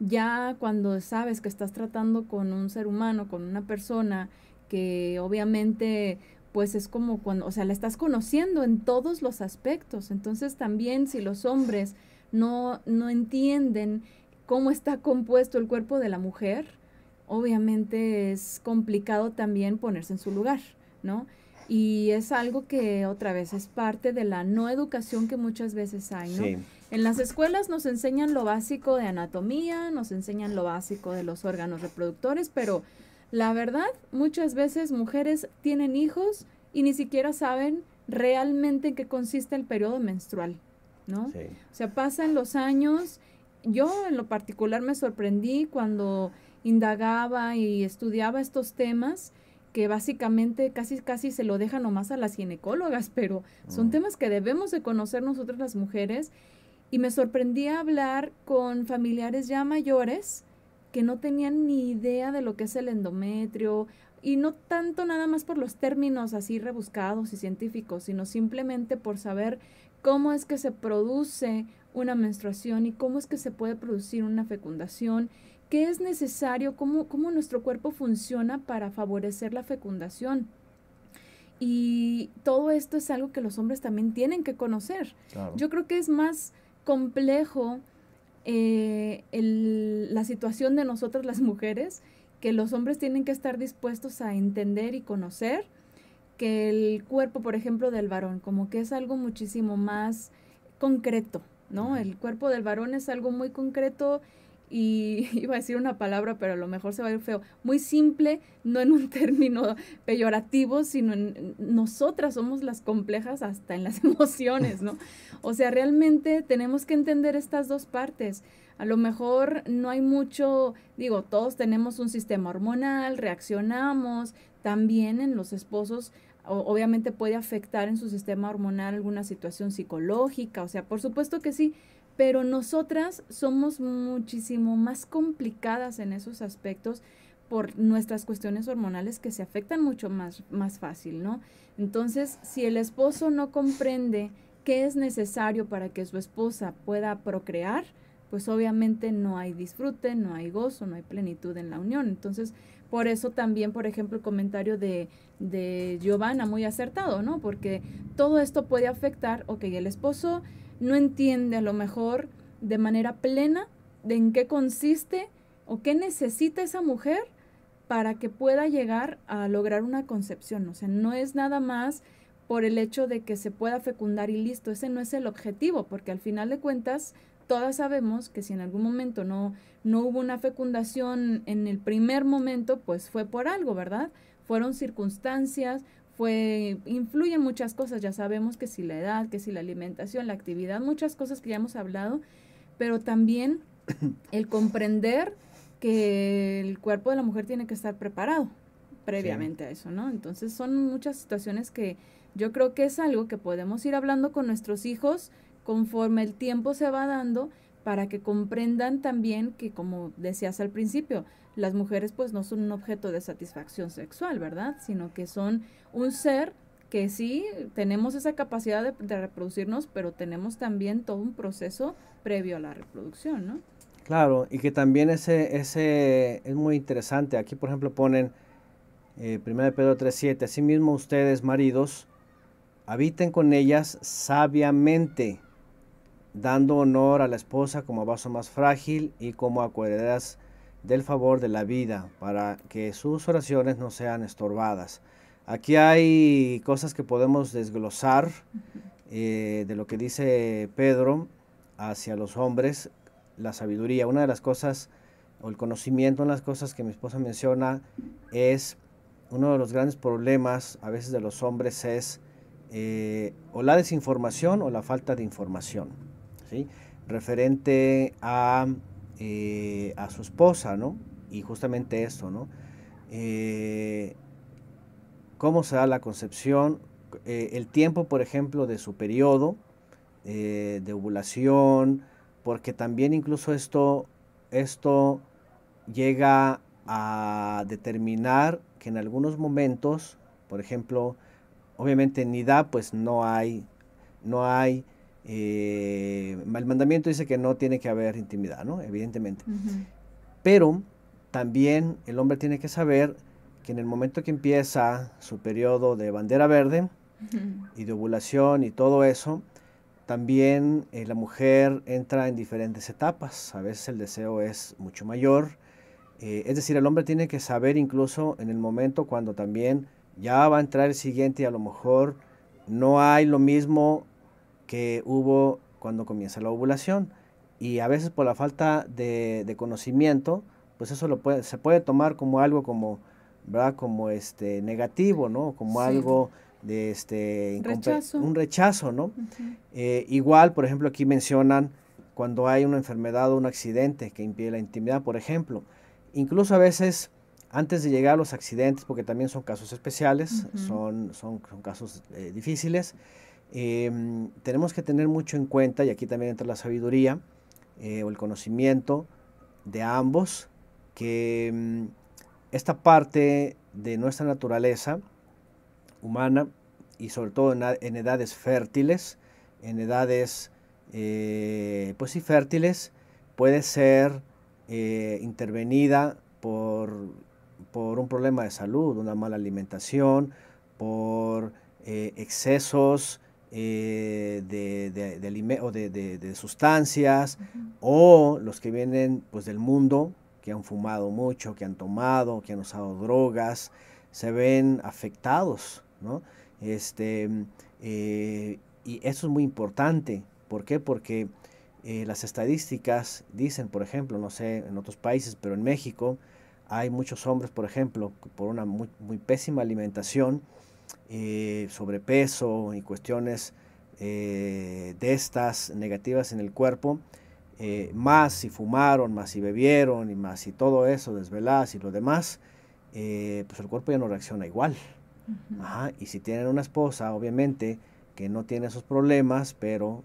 ya cuando sabes que estás tratando con un ser humano, con una persona que obviamente pues es como cuando, o sea, la estás conociendo en todos los aspectos. Entonces también si los hombres no, no entienden cómo está compuesto el cuerpo de la mujer, obviamente es complicado también ponerse en su lugar, ¿no? Y es algo que otra vez es parte de la no educación que muchas veces hay, ¿no? En las escuelas nos enseñan lo básico de anatomía, nos enseñan lo básico de los órganos reproductores, pero la verdad, muchas veces mujeres tienen hijos y ni siquiera saben realmente en qué consiste el periodo menstrual, ¿no? Sí. O sea, pasan los años. Yo en lo particular me sorprendí cuando indagaba y estudiaba estos temas que básicamente casi casi se lo dejan nomás a las ginecólogas, pero son mm. temas que debemos de conocer nosotras las mujeres y me sorprendía hablar con familiares ya mayores que no tenían ni idea de lo que es el endometrio, y no tanto nada más por los términos así rebuscados y científicos, sino simplemente por saber cómo es que se produce una menstruación y cómo es que se puede producir una fecundación, qué es necesario, cómo, cómo nuestro cuerpo funciona para favorecer la fecundación. Y todo esto es algo que los hombres también tienen que conocer. Yo creo que es más complejo eh, la situación de nosotras las mujeres, que los hombres tienen que estar dispuestos a entender y conocer, que el cuerpo, por ejemplo, del varón, como que es algo muchísimo más concreto, ¿no? El cuerpo del varón es algo muy concreto y iba a decir una palabra, pero a lo mejor se va a ir feo, muy simple, no en un término peyorativo, sino en nosotras somos las complejas hasta en las emociones, ¿no? O sea, realmente tenemos que entender estas dos partes. A lo mejor no hay mucho, digo, todos tenemos un sistema hormonal, reaccionamos, también en los esposos obviamente puede afectar en su sistema hormonal alguna situación psicológica, o sea, por supuesto que sí, pero nosotras somos muchísimo más complicadas en esos aspectos por nuestras cuestiones hormonales que se afectan mucho más, más fácil, ¿no? Entonces, si el esposo no comprende qué es necesario para que su esposa pueda procrear, pues obviamente no hay disfrute, no hay gozo, no hay plenitud en la unión. Entonces, por eso también, por ejemplo, el comentario de, de Giovanna, muy acertado, ¿no? Porque todo esto puede afectar, ok, el esposo no entiende a lo mejor de manera plena de en qué consiste o qué necesita esa mujer para que pueda llegar a lograr una concepción. O sea, no es nada más por el hecho de que se pueda fecundar y listo, ese no es el objetivo, porque al final de cuentas todas sabemos que si en algún momento no, no hubo una fecundación en el primer momento, pues fue por algo, ¿verdad? Fueron circunstancias, fue, influyen muchas cosas, ya sabemos que si la edad, que si la alimentación, la actividad, muchas cosas que ya hemos hablado, pero también el comprender que el cuerpo de la mujer tiene que estar preparado previamente a eso, ¿no? Entonces son muchas situaciones que yo creo que es algo que podemos ir hablando con nuestros hijos conforme el tiempo se va dando para que comprendan también que, como decías al principio, las mujeres pues no son un objeto de satisfacción sexual, ¿verdad? Sino que son un ser que sí tenemos esa capacidad de, reproducirnos, pero tenemos también todo un proceso previo a la reproducción, ¿no? Claro, y que también ese, ese es muy interesante. Aquí, por ejemplo, ponen eh, 1 Pedro 3.7, asimismo ustedes, maridos, habiten con ellas sabiamente, dando honor a la esposa como vaso más frágil y como acuerdas del favor de la vida para que sus oraciones no sean estorbadas. Aquí hay cosas que podemos desglosar eh, de lo que dice Pedro hacia los hombres, la sabiduría. Una de las cosas, o el conocimiento, una de las cosas que mi esposa menciona es uno de los grandes problemas a veces de los hombres es eh, o la desinformación o la falta de información, ¿sí? referente a eh, a su esposa, ¿no? Y justamente esto, ¿no? Eh, cómo se da la concepción, eh, el tiempo, por ejemplo, de su periodo de ovulación, porque también incluso esto, esto llega a determinar que en algunos momentos, por ejemplo, obviamente en NIDA pues no hay, no hay eh, el mandamiento dice que no tiene que haber intimidad, ¿no? Evidentemente. Pero también el hombre tiene que saber que en el momento que empieza su periodo de bandera verde y de ovulación y todo eso, también eh, la mujer entra en diferentes etapas. A veces el deseo es mucho mayor. Eh, es decir, el hombre tiene que saber incluso en el momento cuando también ya va a entrar el siguiente y a lo mejor no hay lo mismo hubo cuando comienza la ovulación. Y a veces por la falta de, conocimiento, pues eso lo puede, se puede tomar como algo como, Como este negativo, Como algo de este un rechazo, ¿no? Eh, igual, por ejemplo, aquí mencionan cuando hay una enfermedad o un accidente que impide la intimidad, por ejemplo. Incluso a veces antes de llegar a los accidentes, porque también son casos especiales, son, son, casos eh, difíciles, Em, tenemos que tener mucho en cuenta, y aquí también entra la sabiduría eh, o el conocimiento de ambos, que em, esta parte de nuestra naturaleza humana, y sobre todo en, edades fértiles, en edades, eh, pues fértiles, puede ser eh, intervenida por un problema de salud, una mala alimentación, por excesos, eh, de, sustancias o los que vienen pues del mundo que han fumado mucho, que han tomado, que han usado drogas, se ven afectados, ¿no? Este, mm, eh, y eso es muy importante. ¿Por qué? Porque eh, las estadísticas dicen, por ejemplo, no sé, en otros países, pero en México hay muchos hombres, por ejemplo, por una muy, muy pésima alimentación, eh, sobrepeso y cuestiones eh, de estas negativas en el cuerpo, eh, más si fumaron, más si bebieron y más si todo eso, desveladas y lo demás, pues el cuerpo ya no reacciona igual. Y si tienen una esposa, obviamente, que no tiene esos problemas, pero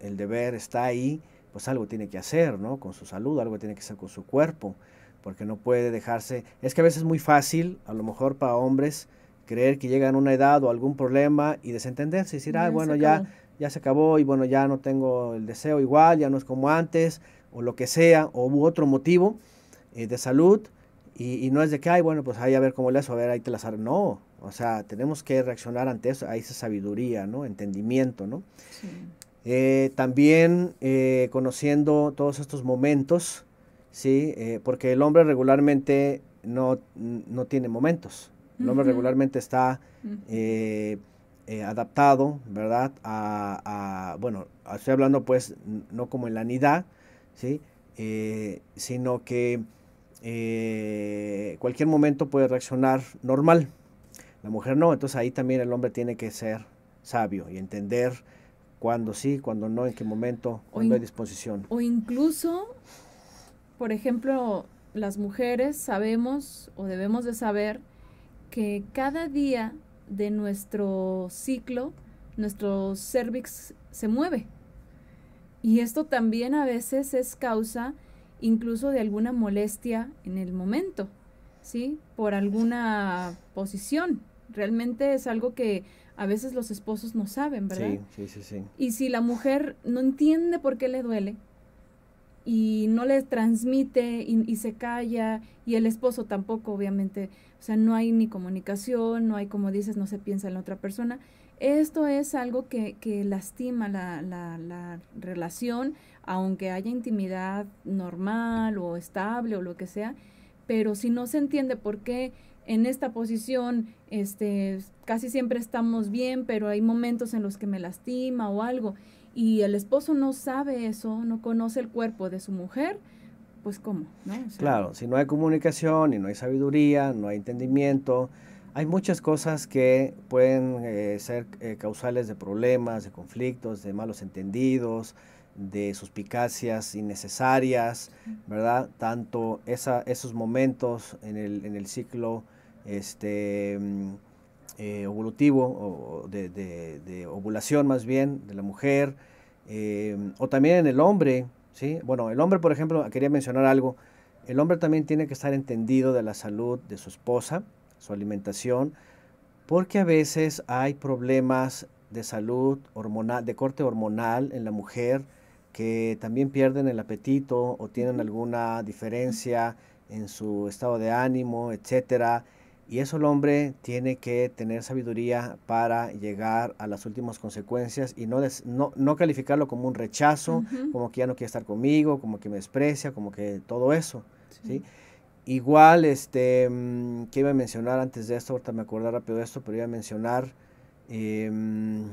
el deber está ahí, pues algo tiene que hacer, ¿no? Con su salud, algo tiene que hacer con su cuerpo, porque no puede dejarse. Es que a veces es muy fácil, a lo mejor para hombres, creer que llegan a una edad o algún problema y desentenderse y decir, ah, bueno, ya, ya se acabó y bueno, ya no tengo el deseo igual, ya no es como antes o lo que sea, o hubo otro motivo eh, de salud y, no es de que, ay, bueno, pues ahí a ver cómo le hago, a ver, ahí te las No, o sea, tenemos que reaccionar ante eso, ahí esa sabiduría, ¿no? Entendimiento, ¿no? Eh, también eh, conociendo todos estos momentos, ¿sí? porque el hombre regularmente no, no tiene momentos. El hombre regularmente está eh, eh, adaptado, ¿verdad? A, bueno, estoy hablando pues no como en la nidad, ¿sí? Eh, sino que cualquier momento puede reaccionar normal. La mujer no, entonces ahí también el hombre tiene que ser sabio y entender cuándo sí, cuándo no, en qué momento, cuándo hay disposición. O incluso, por ejemplo, las mujeres sabemos o debemos de saber que cada día de nuestro ciclo, nuestro cervix se mueve. Y esto también a veces es causa incluso de alguna molestia en el momento, ¿sí? Por alguna posición. Realmente es algo que a veces los esposos no saben, ¿verdad? Sí, sí, sí, Y si la mujer no entiende por qué le duele y no le transmite y se calla y el esposo tampoco, obviamente, o sea, no hay ni comunicación, no hay, como dices, no se piensa en la otra persona. Esto es algo que, lastima la, relación, aunque haya intimidad normal o estable o lo que sea, pero si no se entiende por qué en esta posición este, casi siempre estamos bien, pero hay momentos en los que me lastima o algo, y el esposo no sabe eso, no conoce el cuerpo de su mujer, pues cómo, ¿no? claro, si no hay comunicación y no hay sabiduría, no hay entendimiento, hay muchas cosas que pueden eh, ser eh, causales de problemas, de conflictos, de malos entendidos, de suspicacias innecesarias, ¿verdad? Tanto esos momentos en el, ciclo este, mm, eh, evolutivo de, ovulación más bien de la mujer, o también en el hombre, bueno, el hombre, por ejemplo, quería mencionar algo. El hombre también tiene que estar entendido de la salud de su esposa, su alimentación, porque a veces hay problemas de salud hormonal, de corte hormonal en la mujer, que también pierden el apetito o tienen alguna diferencia en su estado de ánimo, etcétera. Y eso el hombre tiene que tener sabiduría para llegar a las últimas consecuencias y no, no, calificarlo como un rechazo, como que ya no quiere estar conmigo, como que me desprecia, como que todo eso. Sí. Igual, este, mm, que iba a mencionar antes de esto, ahorita me acordé rápido de esto, pero iba a mencionar... Em,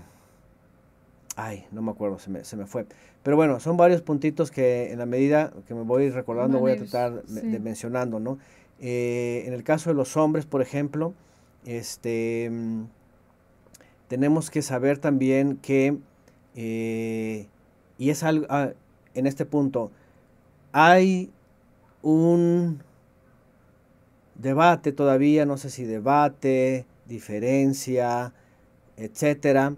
ay, no me acuerdo, se me, se me, fue. Pero bueno, son varios puntitos que en la medida que me voy recordando voy a tratar de mencionando, ¿no? Eh, en el caso de los hombres, por ejemplo, este, mm, tenemos que saber también que, eh, y es algo, ah, en este punto, hay un debate todavía, no sé si debate, diferencia, etcétera,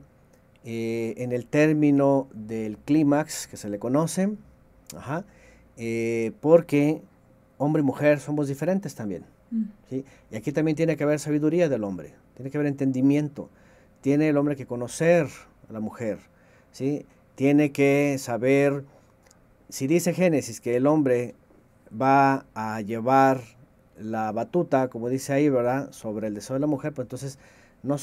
eh, en el término del clímax que se le conoce, ajá, porque hombre y mujer somos diferentes también. Mm. ¿sí? Y aquí también tiene que haber sabiduría del hombre, tiene que haber entendimiento, tiene el hombre que conocer a la mujer, ¿sí? tiene que saber, si dice Génesis que el hombre va a llevar la batuta, como dice ahí, ¿verdad?, sobre el deseo de la mujer, pues entonces no,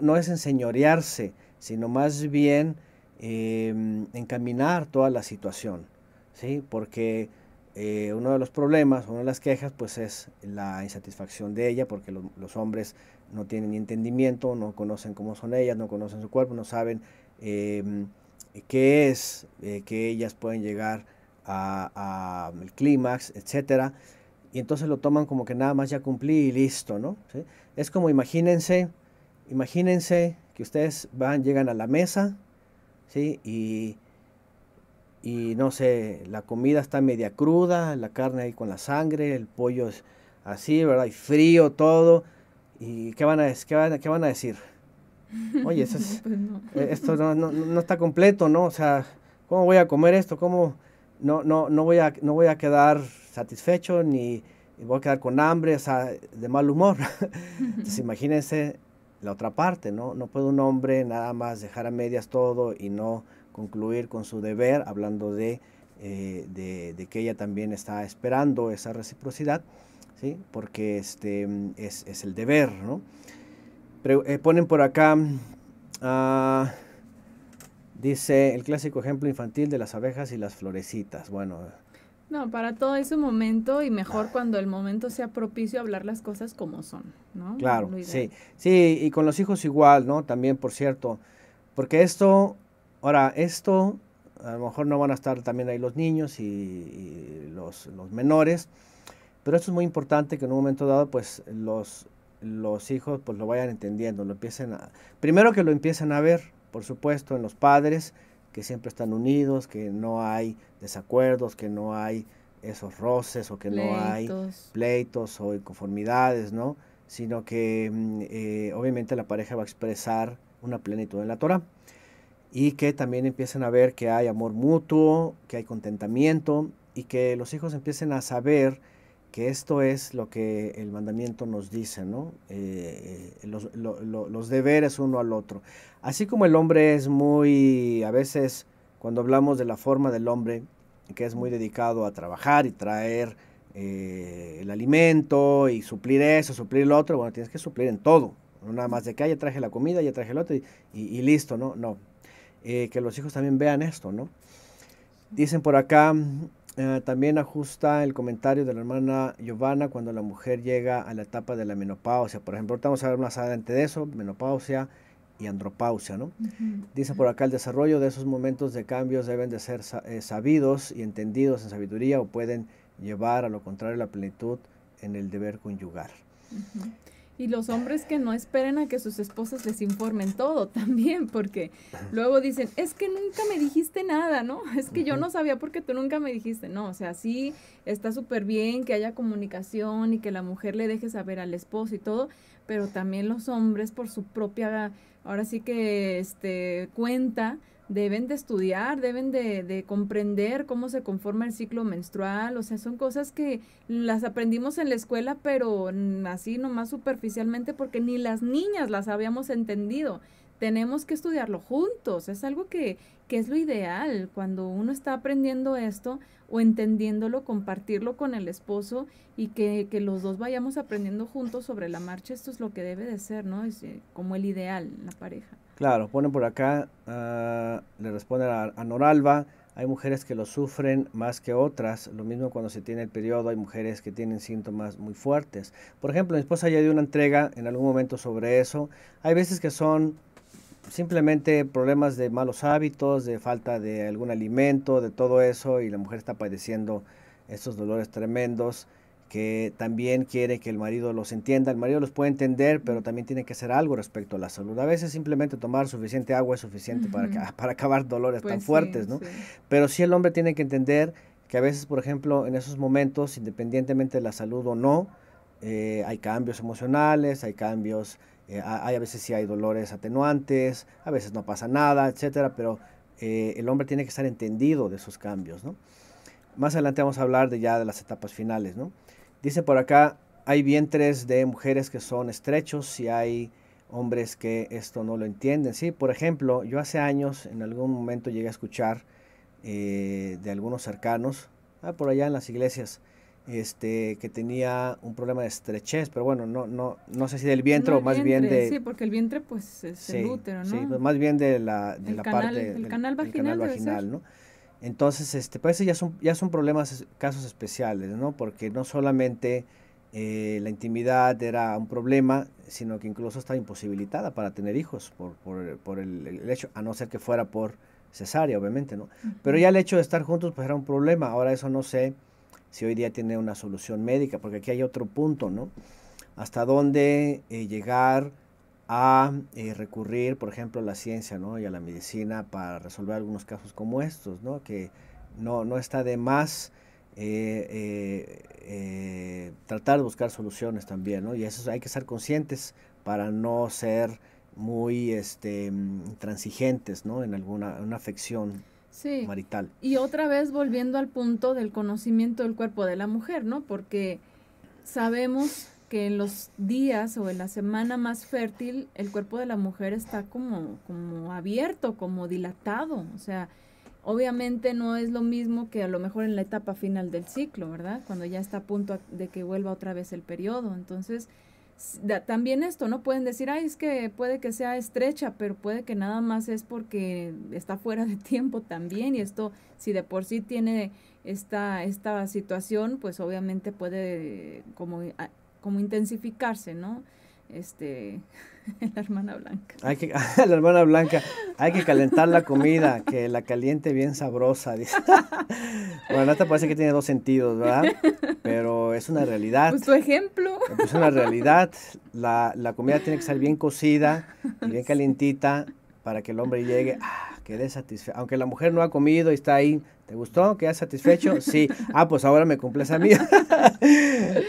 no, es enseñorearse, sino más bien em, encaminar toda la situación, ¿sí? Porque eh, uno de los problemas, una de las quejas, pues es la insatisfacción de ella, porque los hombres no tienen entendimiento, no conocen cómo son ellas, no conocen su cuerpo, no saben em, qué es, eh, que ellas pueden llegar al a clímax, etcétera. Y entonces lo toman como que nada más ya cumplí y listo, ¿no? Es como imagínense, imagínense que ustedes van, llegan a la mesa, ¿sí? Y y no sé, la comida está media cruda, la carne ahí con la sangre, el pollo es así, ¿verdad? Y frío todo. ¿Y qué van a, qué van, qué van a decir? Oye, eso pues e, esto no, no, no, está completo, ¿no? O sea, ¿cómo voy a comer esto? ¿Cómo no, no, no, voy, a, no voy a quedar satisfecho ni voy a quedar con hambre, o sea, de mal humor? Entonces, imagínense la otra parte, ¿no? No puede un hombre nada más dejar a medias todo y no concluir con su deber, hablando eh, de, de, que ella también está esperando esa reciprocidad, ¿sí? porque este, es, el deber. ¿no? Eh, ponen por acá, ah, dice el clásico ejemplo infantil de las abejas y las florecitas. Bueno, no, para todo es un momento y mejor ah. cuando el momento sea propicio hablar las cosas como son, ¿no? Claro, sí, sí, y con los hijos igual, ¿no? También, por cierto, porque esto Ahora, esto, a lo mejor no van a estar también ahí los niños y, los, menores, pero esto es muy importante que en un momento dado, pues los, hijos pues lo vayan entendiendo, lo empiecen a, primero que lo empiecen a ver, por supuesto, en los padres, que siempre están unidos, que no hay desacuerdos, que no hay esos roces o que no hay pleitos o inconformidades, ¿no? Sino que mm, eh, obviamente la pareja va a expresar una plenitud en la Torah y que también empiecen a ver que hay amor mutuo, que hay contentamiento y que los hijos empiecen a saber que esto es lo que el mandamiento nos dice, ¿no? Eh, eh, los, deberes uno al otro. Así como el hombre es muy, a veces, cuando hablamos de la forma del hombre, que es muy dedicado a trabajar y traer eh, el alimento y suplir eso, suplir lo otro, bueno, tienes que suplir en todo, nada más de que haya traje la comida, ya traje el otro y listo, ¿no? No, eh, que los hijos también vean esto, ¿no? Dicen por acá, eh, también ajusta el comentario de la hermana Giovanna cuando la mujer llega a la etapa de la menopausia. Por ejemplo, ahorita vamos a ver más adelante de eso, menopausia y andropausia, ¿no? Dicen Dice por acá, el desarrollo de esos momentos de cambios deben de ser eh, sabidos y entendidos en sabiduría o pueden llevar a lo contrario la plenitud en el deber conyugar. Y los hombres que no esperen a que sus esposas les informen todo también, porque luego dicen, es que nunca me dijiste nada, ¿no? Es que yo no sabía porque tú nunca me dijiste, no, o sea, sí, está súper bien que haya comunicación y que la mujer le deje saber al esposo y todo, pero también los hombres por su propia, ahora sí que, este, cuenta, deben de estudiar, deben de, de, comprender cómo se conforma el ciclo menstrual, o sea, son cosas que las aprendimos en la escuela, pero así nomás superficialmente porque ni las niñas las habíamos entendido. Tenemos que estudiarlo juntos, es algo que que es lo ideal cuando uno está aprendiendo esto o entendiéndolo, compartirlo con el esposo y que, los dos vayamos aprendiendo juntos sobre la marcha. Esto es lo que debe de ser, ¿no? Es eh, como el ideal, la pareja. Claro, ponen por acá, ah, le responde a, a Noralba, hay mujeres que lo sufren más que otras, lo mismo cuando se tiene el periodo, hay mujeres que tienen síntomas muy fuertes. Por ejemplo, mi esposa ya dio una entrega en algún momento sobre eso. Hay veces que son simplemente problemas de malos hábitos, de falta de algún alimento, de todo eso, y la mujer está padeciendo esos dolores tremendos que también quiere que el marido los entienda. El marido los puede entender, pero también tiene que hacer algo respecto a la salud. A veces simplemente tomar suficiente agua es suficiente para, para acabar dolores tan pues fuertes, ¿no? Pero sí el hombre tiene que entender que a veces, por ejemplo, en esos momentos, independientemente de la salud o no, eh, hay cambios emocionales, hay cambios eh, hay a veces sí hay dolores atenuantes, a veces no pasa nada, etcétera, pero eh, el hombre tiene que estar entendido de esos cambios, ¿no? Más adelante vamos a hablar de ya de las etapas finales, ¿no? Dice por acá, hay vientres de mujeres que son estrechos y hay hombres que esto no lo entienden, ¿sí? Por ejemplo, yo hace años en algún momento llegué a escuchar eh, de algunos cercanos, ah, por allá en las iglesias, este, que tenía un problema de estrechez, pero bueno, no, no, no sé si del vientre o más bien de... Sí, porque el vientre pues es el útero, ¿no? Sí, más bien de la, parte... del, canal vaginal, ¿no? Entonces, este, pues ya son, ya son problemas, casos especiales, ¿no? Porque no solamente eh, la intimidad era un problema, sino que incluso estaba imposibilitada para tener hijos por, por, por el, hecho, a no ser que fuera por cesárea, obviamente, ¿no? Pero ya el hecho de estar juntos, pues era un problema. Ahora eso no sé si hoy día tiene una solución médica, porque aquí hay otro punto, ¿no? Hasta dónde eh, llegar a eh, recurrir, por ejemplo, a la ciencia ¿no? y a la medicina para resolver algunos casos como estos, ¿no? que no, no está de más eh, tratar de buscar soluciones también, ¿no? y eso hay que ser conscientes para no ser muy este, mm, transigentes ¿no? en alguna una afección sí. marital. Y otra vez volviendo al punto del conocimiento del cuerpo de la mujer, ¿no? Porque sabemos que en los días o en la semana más fértil el cuerpo de la mujer está como, como abierto, como dilatado, o sea, obviamente no es lo mismo que a lo mejor en la etapa final del ciclo, ¿verdad? Cuando ya está a punto de que vuelva otra vez el periodo, entonces también esto, ¿no? Pueden decir, ay, es que puede que sea estrecha, pero puede que nada más es porque está fuera de tiempo también y esto, si de por sí tiene esta, esta situación, pues obviamente puede como, como intensificarse, ¿no? este, la hermana blanca. la hermana blanca, hay que calentar la comida, que la caliente bien sabrosa. Bueno, te parece que tiene dos sentidos, ¿verdad? Pero es una realidad. Pues tu ejemplo. Es una realidad. La, la, comida tiene que estar bien cocida y bien calientita para que el hombre llegue. Ah, satisfecho. Aunque la mujer no ha comido y está ahí, ¿te gustó? ¿Quedas satisfecho? Sí. Ah, pues ahora me cumples a mí.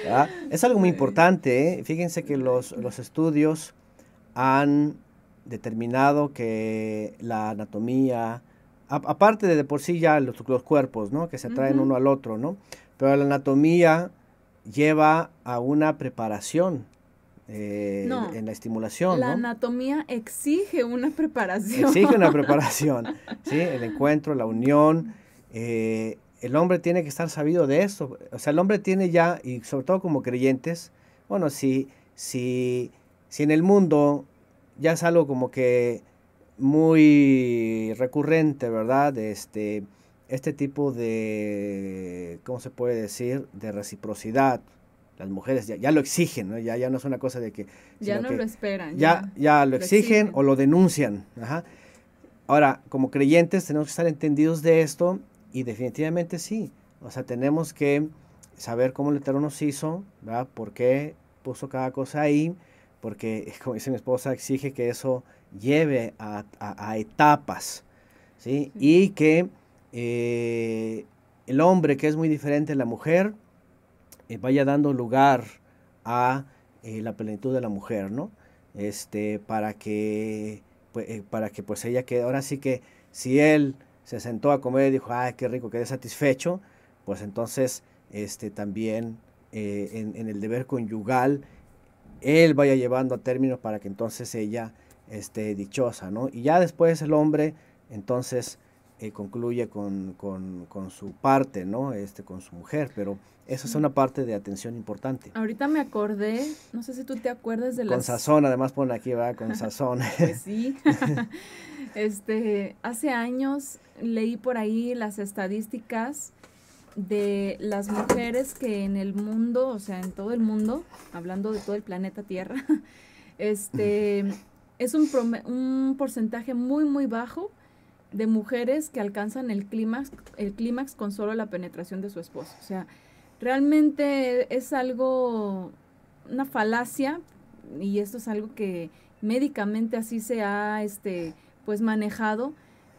Ah, es algo muy importante. ¿eh? Fíjense que los, estudios han determinado que la anatomía, aparte de, por sí ya los, cuerpos, ¿no? Que se atraen uno al otro, ¿no? Pero la anatomía lleva a una preparación eh, en la estimulación. La anatomía exige una preparación. Exige una preparación, ¿sí? El encuentro, la unión. Eh, el hombre tiene que estar sabido de eso O sea, el hombre tiene ya, y sobre todo como creyentes, bueno, si, si, si en el mundo ya es algo como que muy recurrente, ¿verdad? Este, este tipo de, ¿cómo se puede decir? De reciprocidad, las mujeres ya, lo exigen, Ya, ya no es una cosa de que... Ya no lo esperan. Ya, ya, lo, exigen, o lo denuncian. Ahora, como creyentes tenemos que estar entendidos de esto y definitivamente sí. O sea, tenemos que saber cómo el Eterno nos hizo, ¿verdad? ¿Por qué puso cada cosa ahí? Porque, como dice mi esposa, exige que eso lleve a, etapas, ¿sí? Y que eh, el hombre, que es muy diferente a la mujer, eh, vaya dando lugar a eh, la plenitud de la mujer, ¿no? Este, para que, pues, eh, para que pues ella quede, ahora sí que si él se sentó a comer y dijo, ay, qué rico, quedé satisfecho, pues entonces este, también en, en, el deber conyugal, él vaya llevando a términos para que entonces ella esté dichosa, ¿no? Y ya después el hombre, entonces, eh, concluye con, su parte, ¿no? Este, con su mujer, pero eso es una parte de atención importante. Ahorita me acordé, no sé si tú te acuerdas de la... Con sazón, además pone aquí, va, con sazón. Pues sí. este, hace años leí por ahí las estadísticas de las mujeres que en el mundo, o sea, en todo el mundo, hablando de todo el planeta Tierra, este, es un, un porcentaje muy, muy bajo de mujeres que alcanzan el clímax, el clímax con solo la penetración de su esposo. O sea, realmente es algo, una falacia, y esto es algo que médicamente así se ha este, pues manejado,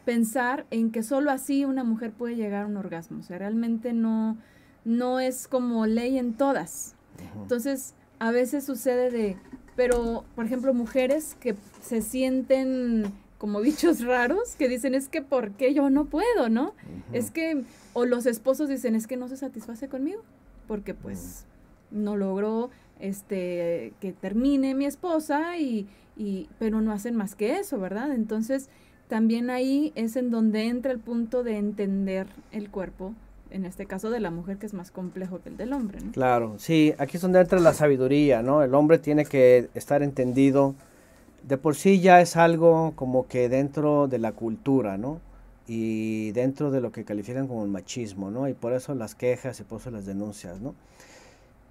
pensar en que solo así una mujer puede llegar a un orgasmo. O sea, realmente no, no es como ley en todas. Entonces, a veces sucede de, pero, por ejemplo, mujeres que se sienten como bichos raros que dicen es que por qué yo no puedo, ¿no? Es que, o los esposos dicen es que no se satisface conmigo, porque pues mm. no logró este, que termine mi esposa y, y, pero no hacen más que eso, ¿verdad? Entonces, también ahí es en donde entra el punto de entender el cuerpo, en este caso de la mujer, que es más complejo que el del hombre, ¿no? Claro, sí, aquí es donde entra la sabiduría, ¿no? El hombre tiene que estar entendido de por sí ya es algo como que dentro de la cultura, ¿no? Y dentro de lo que califican como el machismo, ¿no? Y por eso las quejas y por eso las denuncias, ¿no?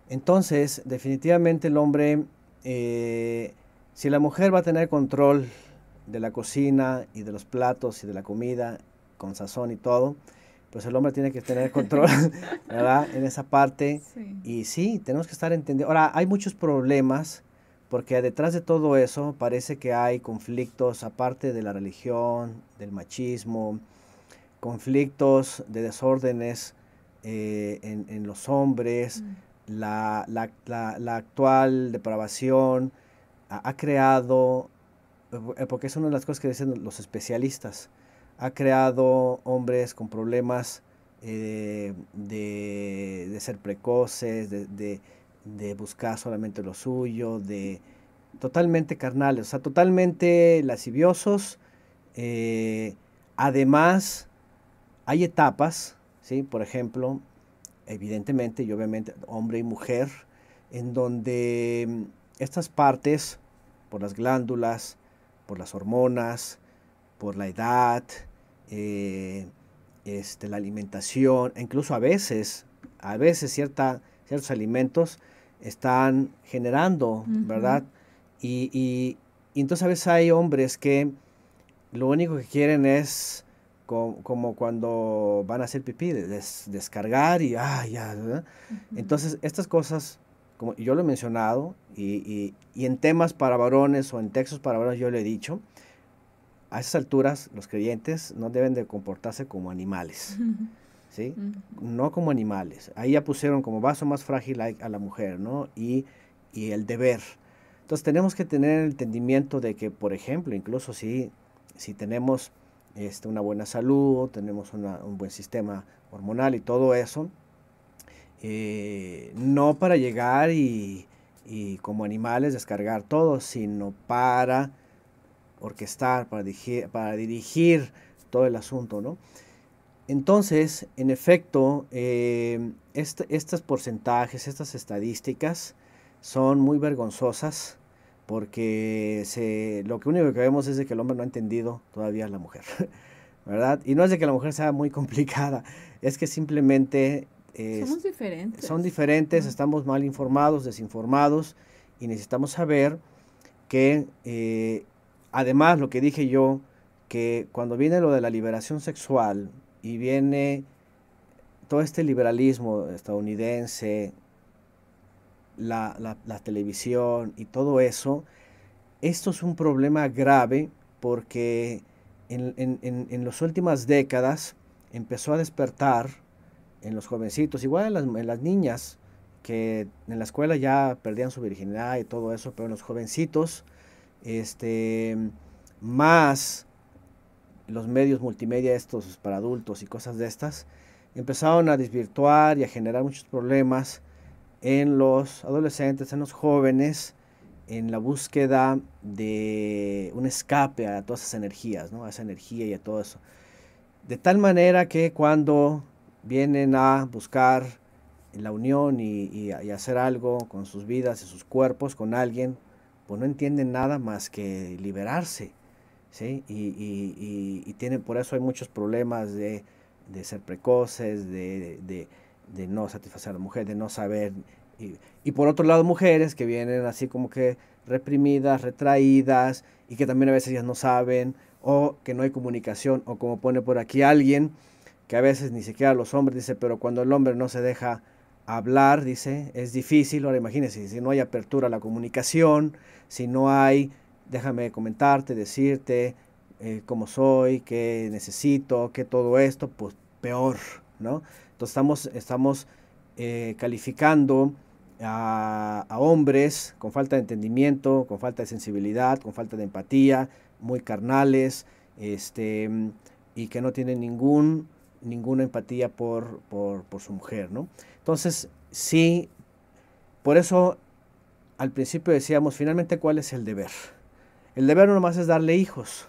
Entonces, definitivamente el hombre, eh, si la mujer va a tener control de la cocina y de los platos y de la comida con sazón y todo, pues el hombre tiene que tener control, ¿verdad? En esa parte. Y sí, tenemos que estar entendiendo. Ahora, hay muchos problemas porque detrás de todo eso parece que hay conflictos aparte de la religión, del machismo, conflictos de desórdenes eh, en, los hombres, mm. la, actual depravación ha, creado, eh, porque es una de las cosas que dicen los especialistas, ha creado hombres con problemas eh, de, ser precoces, de de buscar solamente lo suyo, de totalmente carnales, o sea, totalmente lasciviosos. Eh, además, hay etapas, ¿sí? Por ejemplo, evidentemente y obviamente hombre y mujer, en donde mm, estas partes, por las glándulas, por las hormonas, por la edad, eh, este, la alimentación, e incluso a veces, a veces cierta, ciertos alimentos están generando, ¿verdad? Y, entonces a veces hay hombres que lo único que quieren es como cuando van a hacer pipí, descargar y ah, ya. Entonces estas cosas, como yo lo he mencionado, y, y, en temas para varones o en textos para varones yo le he dicho, a esas alturas los creyentes no deben de comportarse como animales. No como animales. Ahí ya pusieron como vaso más frágil a, la mujer, ¿no? Y, el deber. Entonces tenemos que tener el entendimiento de que, por ejemplo, incluso si, si tenemos este, una buena salud, tenemos un buen sistema hormonal y todo eso, eh, no para llegar y, como animales descargar todo, sino para orquestar, para dirigir, para dirigir todo el asunto, ¿no? Entonces, en efecto, eh, estos porcentajes, estas estadísticas son muy vergonzosas porque lo único que vemos es que el hombre no ha entendido todavía a la mujer, ¿verdad? Y no es de que la mujer sea muy complicada, es que simplemente... Somos diferentes. Son diferentes, estamos mal informados, desinformados y necesitamos saber que, eh, además, lo que dije yo, que cuando viene lo de la liberación sexual, y viene todo este liberalismo estadounidense, la, televisión y todo eso, esto es un problema grave porque en, las últimas décadas empezó a despertar en los jovencitos, igual en las, niñas que en la escuela ya perdían su virginidad y todo eso, pero en los jovencitos, este, más los medios multimedia estos para adultos y cosas de estas, empezaron a desvirtuar y a generar muchos problemas en los adolescentes, en los jóvenes, en la búsqueda de un escape a todas esas energías, ¿no? a esa energía y a todo eso. De tal manera que cuando vienen a buscar la unión y, y hacer algo con sus vidas y sus cuerpos, con alguien, pues no entienden nada más que liberarse ¿sí? Y, y, por eso hay muchos problemas de, ser precoces, de, no satisfacer a la mujer, de no saber. Y, por otro lado, mujeres que vienen así como que reprimidas, retraídas, y que también a veces ellas no saben, o que no hay comunicación, o como pone por aquí alguien, que a veces ni siquiera los hombres, dice, pero cuando el hombre no se deja hablar, dice, es difícil. Ahora imagínense, si no hay apertura a la comunicación, si no hay déjame comentarte, decirte eh, cómo soy, qué necesito, qué todo esto, pues peor, ¿no? Entonces estamos, estamos eh, calificando a, hombres con falta de entendimiento, con falta de sensibilidad, con falta de empatía, muy carnales, este, y que no tienen ningún, ninguna empatía por, por su mujer, ¿no? Entonces, sí, por eso al principio decíamos, finalmente, ¿cuál es el deber? El deber no nomás es darle hijos,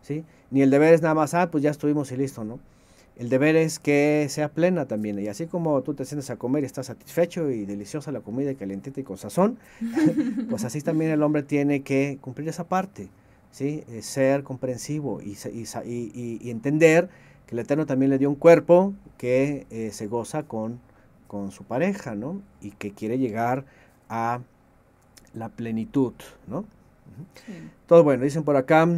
¿sí? Ni el deber es nada más, ah, pues ya estuvimos y listo, ¿no? El deber es que sea plena también. Y así como tú te sientes a comer y estás satisfecho y deliciosa la comida y calentita y con sazón, pues así también el hombre tiene que cumplir esa parte, ¿sí? Eh, ser comprensivo y, entender que el Eterno también le dio un cuerpo que eh, se goza con, con su pareja, ¿no? Y que quiere llegar a la plenitud, ¿no? bueno, dicen por acá,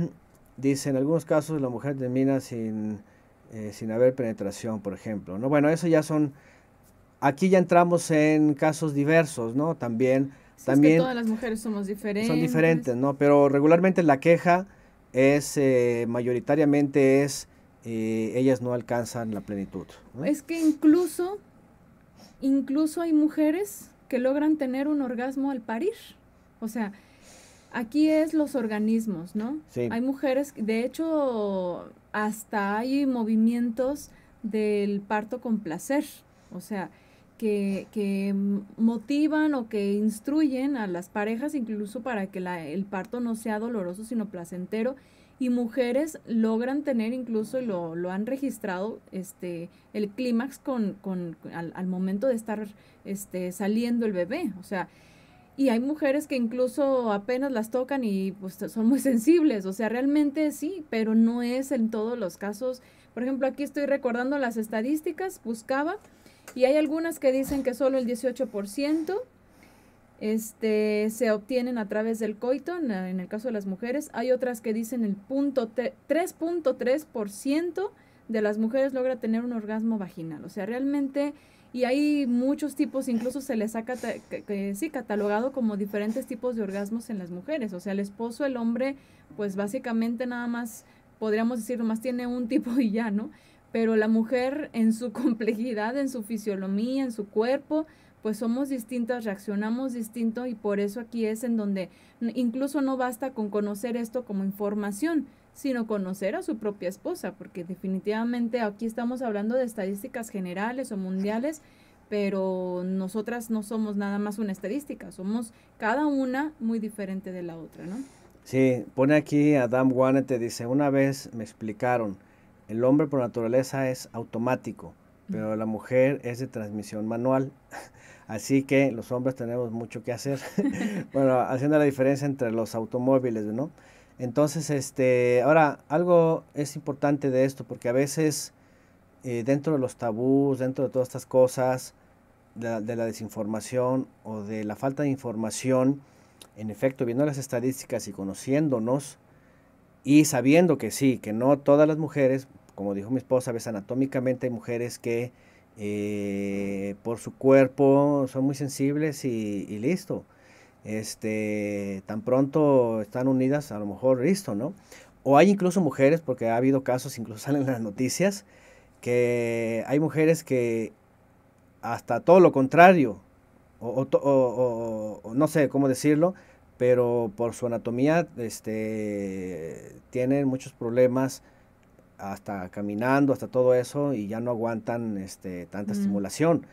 dicen en algunos casos la mujer termina sin, eh, sin haber penetración, por ejemplo. ¿no? Bueno, eso ya son, aquí ya entramos en casos diversos, ¿no? También... también todas las mujeres somos diferentes. Son diferentes, ¿no? Pero regularmente la queja es, eh, mayoritariamente es, eh, ellas no alcanzan la plenitud. Es que incluso, incluso hay mujeres que logran tener un orgasmo al parir. O sea, Aquí es los organismos, ¿no? Hay mujeres, de hecho, hasta hay movimientos del parto con placer, o sea, que, que motivan o que instruyen a las parejas incluso para que la, el parto no sea doloroso, sino placentero. Y mujeres logran tener incluso, lo, lo han registrado, este, el clímax con, con al, al, momento de estar este, saliendo el bebé. O sea, y hay mujeres que incluso apenas las tocan y pues, son muy sensibles. O sea, realmente sí, pero no es en todos los casos. Por ejemplo, aquí estoy recordando las estadísticas, buscaba, y hay algunas que dicen que solo el 18% este, se obtienen a través del coito, en, el caso de las mujeres. Hay otras que dicen el 3.3% de las mujeres logra tener un orgasmo vaginal. O sea, realmente y hay muchos tipos, incluso se les ha catalogado como diferentes tipos de orgasmos en las mujeres. O sea, el esposo, el hombre, pues básicamente nada más, podríamos decir, más tiene un tipo y ya, ¿no? Pero la mujer en su complejidad, en su fisiología, en su cuerpo, pues somos distintas, reaccionamos distinto y por eso aquí es en donde incluso no basta con conocer esto como información, sino conocer a su propia esposa, porque definitivamente aquí estamos hablando de estadísticas generales o mundiales, pero nosotras no somos nada más una estadística, somos cada una muy diferente de la otra, ¿no? Sí, pone aquí Adam Warner, te dice, una vez me explicaron, el hombre por naturaleza es automático, pero la mujer es de transmisión manual. Así que los hombres tenemos mucho que hacer. bueno, haciendo la diferencia entre los automóviles, ¿no? Entonces, este, ahora, algo es importante de esto, porque a veces eh, dentro de los tabús, dentro de todas estas cosas, de, la desinformación o de la falta de información, en efecto, viendo las estadísticas y conociéndonos y sabiendo que sí, que no todas las mujeres, como dijo mi esposa, a veces anatómicamente hay mujeres que eh, por su cuerpo son muy sensibles y, y listo este, tan pronto están unidas, a lo mejor listo, ¿no? O hay incluso mujeres, porque ha habido casos, incluso salen en las noticias, que hay mujeres que hasta todo lo contrario, o, no sé cómo decirlo, pero por su anatomía este, tienen muchos problemas hasta caminando, hasta todo eso, y ya no aguantan este, tanta estimulación.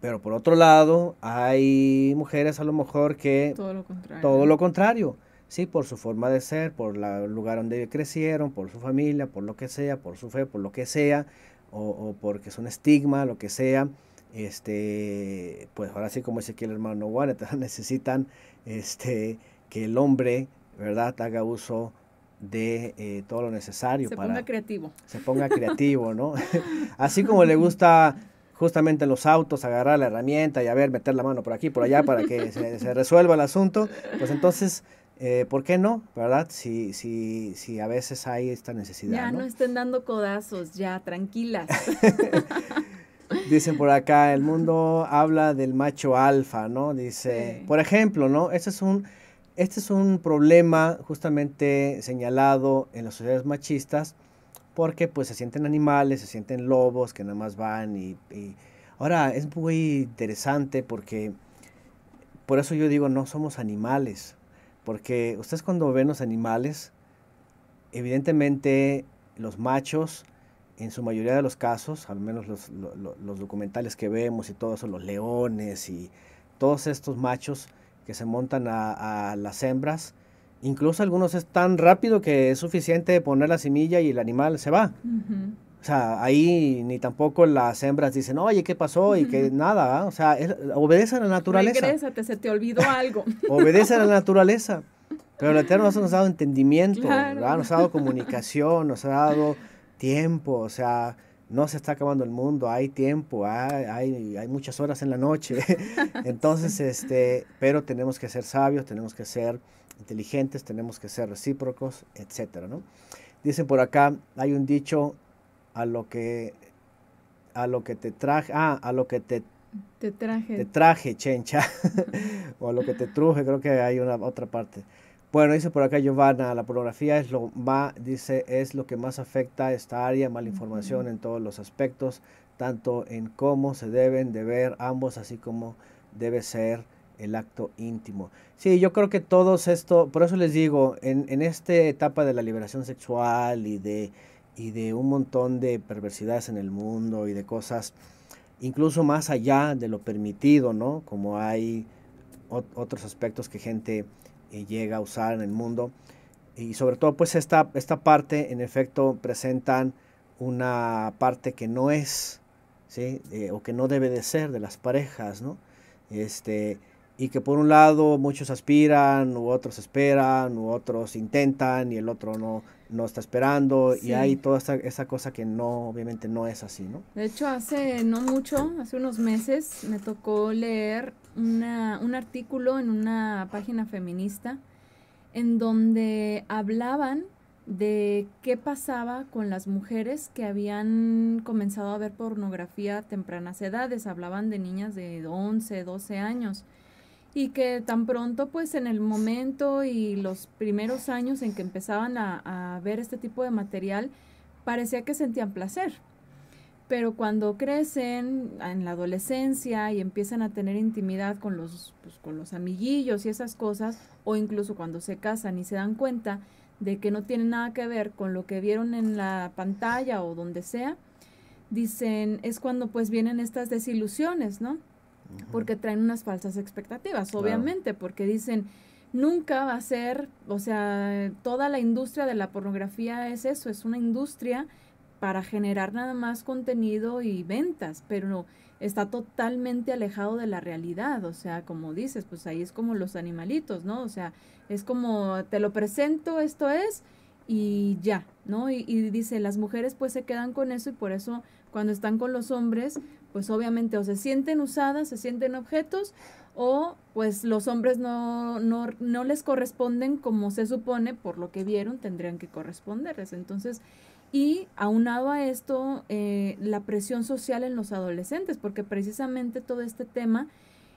Pero por otro lado, hay mujeres a lo mejor que... Todo lo contrario. Todo lo contrario. Sí, por su forma de ser, por el lugar donde crecieron, por su familia, por lo que sea, por su fe, por lo que sea, o, porque es un estigma, lo que sea. Este, pues ahora sí, como dice aquí el hermano Warren, necesitan este, que el hombre, ¿verdad?, haga uso de eh, todo lo necesario. Se ponga creativo. Se ponga creativo, ¿no? Así como le gusta justamente en los autos, agarrar la herramienta y a ver, meter la mano por aquí, por allá, para que se, resuelva el asunto, pues entonces, eh, ¿por qué no? ¿Verdad? Si, si, si a veces hay esta necesidad. Ya, no, estén dando codazos, ya, tranquilas. Dicen por acá, el mundo habla del macho alfa, ¿no? Dice, por ejemplo, ¿no? Este es, un, este es un problema justamente señalado en las sociedades machistas, porque pues se sienten animales, se sienten lobos que nada más van y, ahora es muy interesante porque por eso yo digo no somos animales, porque ustedes cuando ven los animales, evidentemente los machos en su mayoría de los casos, al menos los, documentales que vemos y todo eso, los leones y todos estos machos que se montan a las hembras, Incluso algunos es tan rápido que es suficiente poner la semilla y el animal se va. O sea, ahí ni tampoco las hembras dicen, oye, ¿qué pasó? Y que nada, ¿ah? o sea, obedece a la naturaleza. Regrésate, se te olvidó algo. obedece a la naturaleza. Pero el Eterno nos ha dado entendimiento, nos ha dado comunicación, nos ha dado tiempo, o sea, no se está acabando el mundo, hay tiempo, hay, hay, muchas horas en la noche. Entonces, este, pero tenemos que ser sabios, tenemos que ser inteligentes, tenemos que ser recíprocos, etcétera ¿no? Dicen por acá, hay un dicho a lo que a lo que te traje, ah, a lo que te traje. Te traje, chencha. o a lo que te truje, creo que hay una otra parte. Bueno, dice por acá Giovanna, la pornografía es lo más, dice, es lo que más afecta a esta área, mala información en todos los aspectos, tanto en cómo se deben de ver ambos, así como debe ser el acto íntimo. Sí, yo creo que todos esto, por eso les digo, en, esta etapa de la liberación sexual y de, y de un montón de perversidades en el mundo y de cosas, incluso más allá de lo permitido, ¿no? Como hay otros aspectos que gente eh, llega a usar en el mundo. Y sobre todo, pues esta, esta parte, en efecto, presentan una parte que no es, ¿sí? Eh, o que no debe de ser de las parejas, ¿no? Este, y que por un lado muchos aspiran, u otros esperan, u otros intentan y el otro no, está esperando y hay toda esa, cosa que no, obviamente no es así, ¿no? De hecho, hace no mucho, hace unos meses, me tocó leer una, un artículo en una página feminista en donde hablaban de qué pasaba con las mujeres que habían comenzado a ver pornografía a tempranas edades, hablaban de niñas de 11, 12 años y que tan pronto pues en el momento y los primeros años en que empezaban a, ver este tipo de material parecía que sentían placer. Pero cuando crecen en la adolescencia y empiezan a tener intimidad con los, pues, con los amiguillos y esas cosas, o incluso cuando se casan y se dan cuenta de que no tienen nada que ver con lo que vieron en la pantalla o donde sea, dicen, es cuando pues vienen estas desilusiones, ¿no? porque traen unas falsas expectativas, obviamente, porque dicen, nunca va a ser, o sea, toda la industria de la pornografía es eso, es una industria para generar nada más contenido y ventas, pero no, está totalmente alejado de la realidad, o sea, como dices, pues ahí es como los animalitos, ¿no? O sea, es como, te lo presento, esto es, y ya, ¿no? Y, y dice, las mujeres pues se quedan con eso y por eso cuando están con los hombres, pues obviamente o se sienten usadas, se sienten objetos, o pues los hombres no, no, les corresponden como se supone, por lo que vieron, tendrían que corresponderles. Entonces, y aunado a esto, eh, la presión social en los adolescentes, porque precisamente todo este tema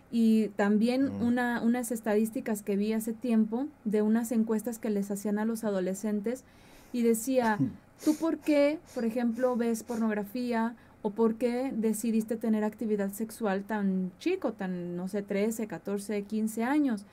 y también mm. una, unas estadísticas que vi hace tiempo de unas encuestas que les hacían a los adolescentes y decía, ¿tú por qué, por ejemplo, ves pornografía ¿O por qué decidiste tener actividad sexual tan chico, tan, no sé, 13, 14, 15 años?